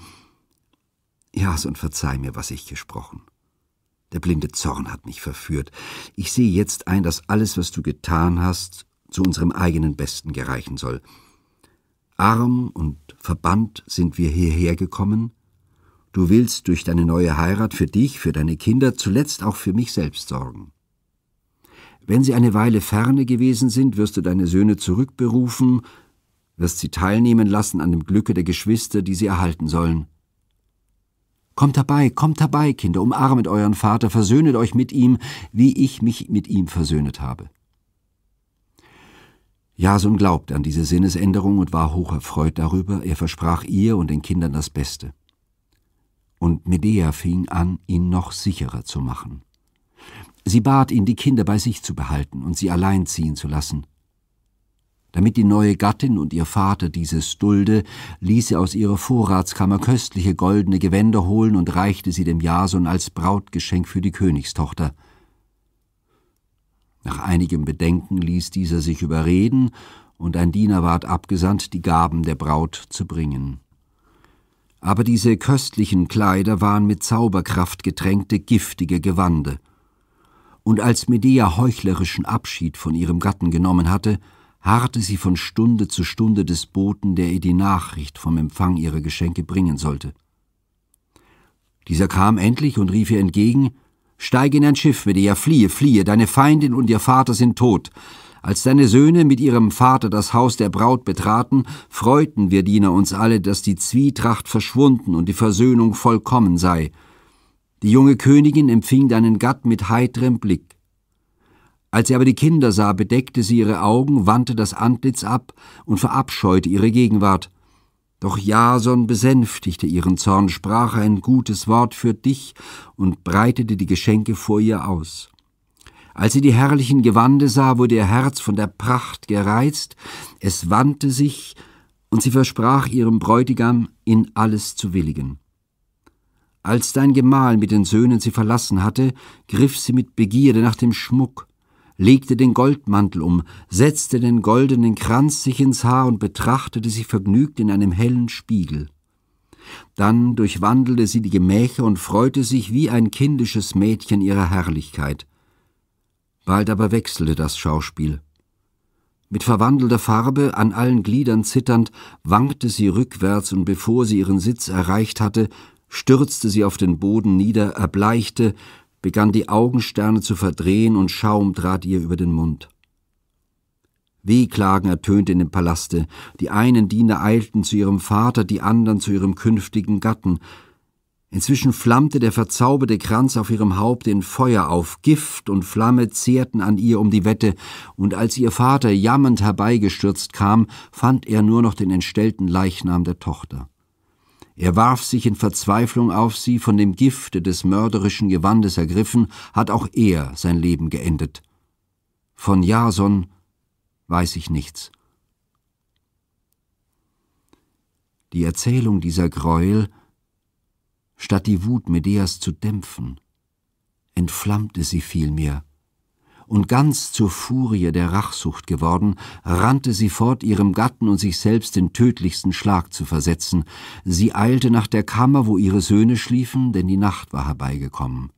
Jas, und verzeih mir, was ich gesprochen. Der blinde Zorn hat mich verführt. Ich sehe jetzt ein, dass alles, was du getan hast, zu unserem eigenen Besten gereichen soll. Arm und verbannt sind wir hierher gekommen. Du willst durch deine neue Heirat für dich, für deine Kinder, zuletzt auch für mich selbst sorgen. Wenn sie eine Weile ferne gewesen sind, wirst du deine Söhne zurückberufen, wirst sie teilnehmen lassen an dem Glücke der Geschwister, die sie erhalten sollen. Kommt herbei, kommt herbei, Kinder, umarmet euren Vater, versöhnet euch mit ihm, wie ich mich mit ihm versöhnet habe. Jason glaubte an diese Sinnesänderung und war hocherfreut darüber, er versprach ihr und den Kindern das Beste. Und Medea fing an, ihn noch sicherer zu machen. Sie bat ihn, die Kinder bei sich zu behalten und sie allein ziehen zu lassen. Damit die neue Gattin und ihr Vater dieses dulde, ließ er aus ihrer Vorratskammer köstliche goldene Gewänder holen und reichte sie dem Jason als Brautgeschenk für die Königstochter. Nach einigem Bedenken ließ dieser sich überreden, und ein Diener ward abgesandt, die Gaben der Braut zu bringen. Aber diese köstlichen Kleider waren mit Zauberkraft getränkte, giftige Gewande. Und als Medea heuchlerischen Abschied von ihrem Gatten genommen hatte, harrte sie von Stunde zu Stunde des Boten, der ihr die Nachricht vom Empfang ihrer Geschenke bringen sollte. Dieser kam endlich und rief ihr entgegen Steig in ein Schiff mit ihr, fliehe, fliehe, deine Feindin und ihr Vater sind tot. Als deine Söhne mit ihrem Vater das Haus der Braut betraten, freuten wir Diener uns alle, dass die Zwietracht verschwunden und die Versöhnung vollkommen sei. Die junge Königin empfing deinen Gatt mit heiterem Blick. Als sie aber die Kinder sah, bedeckte sie ihre Augen, wandte das Antlitz ab und verabscheute ihre Gegenwart. Doch Jason besänftigte ihren Zorn, sprach ein gutes Wort für dich und breitete die Geschenke vor ihr aus. Als sie die herrlichen Gewande sah, wurde ihr Herz von der Pracht gereizt, es wandte sich, und sie versprach ihrem Bräutigam, in alles zu willigen. Als dein Gemahl mit den Söhnen sie verlassen hatte, griff sie mit Begierde nach dem Schmuck, legte den Goldmantel um, setzte den goldenen Kranz sich ins Haar und betrachtete sich vergnügt in einem hellen Spiegel. Dann durchwandelte sie die Gemächer und freute sich wie ein kindisches Mädchen ihrer Herrlichkeit. Bald aber wechselte das Schauspiel. Mit verwandelter Farbe, an allen Gliedern zitternd, wankte sie rückwärts und bevor sie ihren Sitz erreicht hatte, stürzte sie auf den Boden nieder, erbleichte, begann die Augensterne zu verdrehen und Schaum trat ihr über den Mund. Wehklagen ertönte in dem Palaste, die einen Diener eilten zu ihrem Vater, die anderen zu ihrem künftigen Gatten. Inzwischen flammte der verzauberte Kranz auf ihrem Haupt in Feuer auf, Gift und Flamme zehrten an ihr um die Wette, und als ihr Vater jammernd herbeigestürzt kam, fand er nur noch den entstellten Leichnam der Tochter. Er warf sich in Verzweiflung auf sie, von dem Gifte des mörderischen Gewandes ergriffen, hat auch er sein Leben geendet. Von Jason weiß ich nichts. Die Erzählung dieser Gräuel, statt die Wut Medeas zu dämpfen, entflammte sie vielmehr und ganz zur Furie der Rachsucht geworden, rannte sie fort, ihrem Gatten und sich selbst den tödlichsten Schlag zu versetzen. Sie eilte nach der Kammer, wo ihre Söhne schliefen, denn die Nacht war herbeigekommen.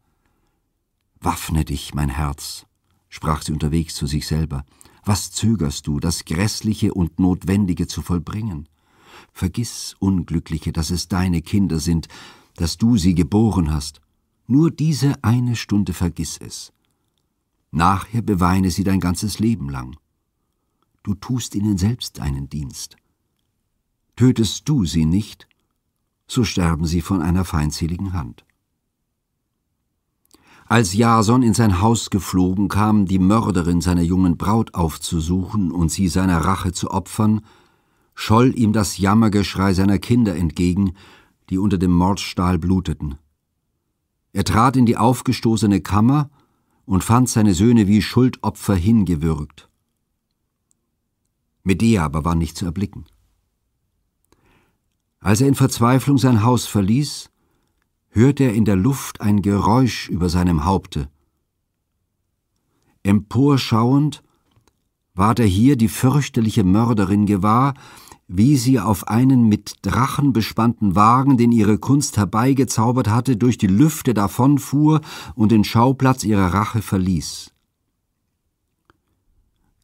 Waffne dich, mein Herz, sprach sie unterwegs zu sich selber. Was zögerst du, das Grässliche und Notwendige zu vollbringen? Vergiss, Unglückliche, dass es deine Kinder sind, dass du sie geboren hast. Nur diese eine Stunde vergiss es. Nachher beweine sie dein ganzes Leben lang. Du tust ihnen selbst einen Dienst. Tötest du sie nicht, so sterben sie von einer feindseligen Hand. Als Jason in sein Haus geflogen kam, die Mörderin seiner jungen Braut aufzusuchen und sie seiner Rache zu opfern, scholl ihm das Jammergeschrei seiner Kinder entgegen, die unter dem Mordstahl bluteten. Er trat in die aufgestoßene Kammer und fand seine Söhne wie Schuldopfer hingewürgt. Medea aber war nicht zu erblicken. Als er in Verzweiflung sein Haus verließ, hörte er in der Luft ein Geräusch über seinem Haupte. Emporschauend ward er hier die fürchterliche Mörderin gewahr, wie sie auf einen mit Drachen bespannten Wagen, den ihre Kunst herbeigezaubert hatte, durch die Lüfte davonfuhr und den Schauplatz ihrer Rache verließ.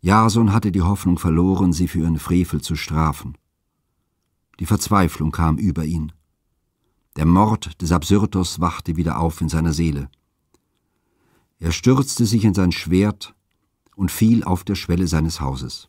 Jason hatte die Hoffnung verloren, sie für ihren Frevel zu strafen. Die Verzweiflung kam über ihn. Der Mord des Absyrtos wachte wieder auf in seiner Seele. Er stürzte sich in sein Schwert und fiel auf der Schwelle seines Hauses.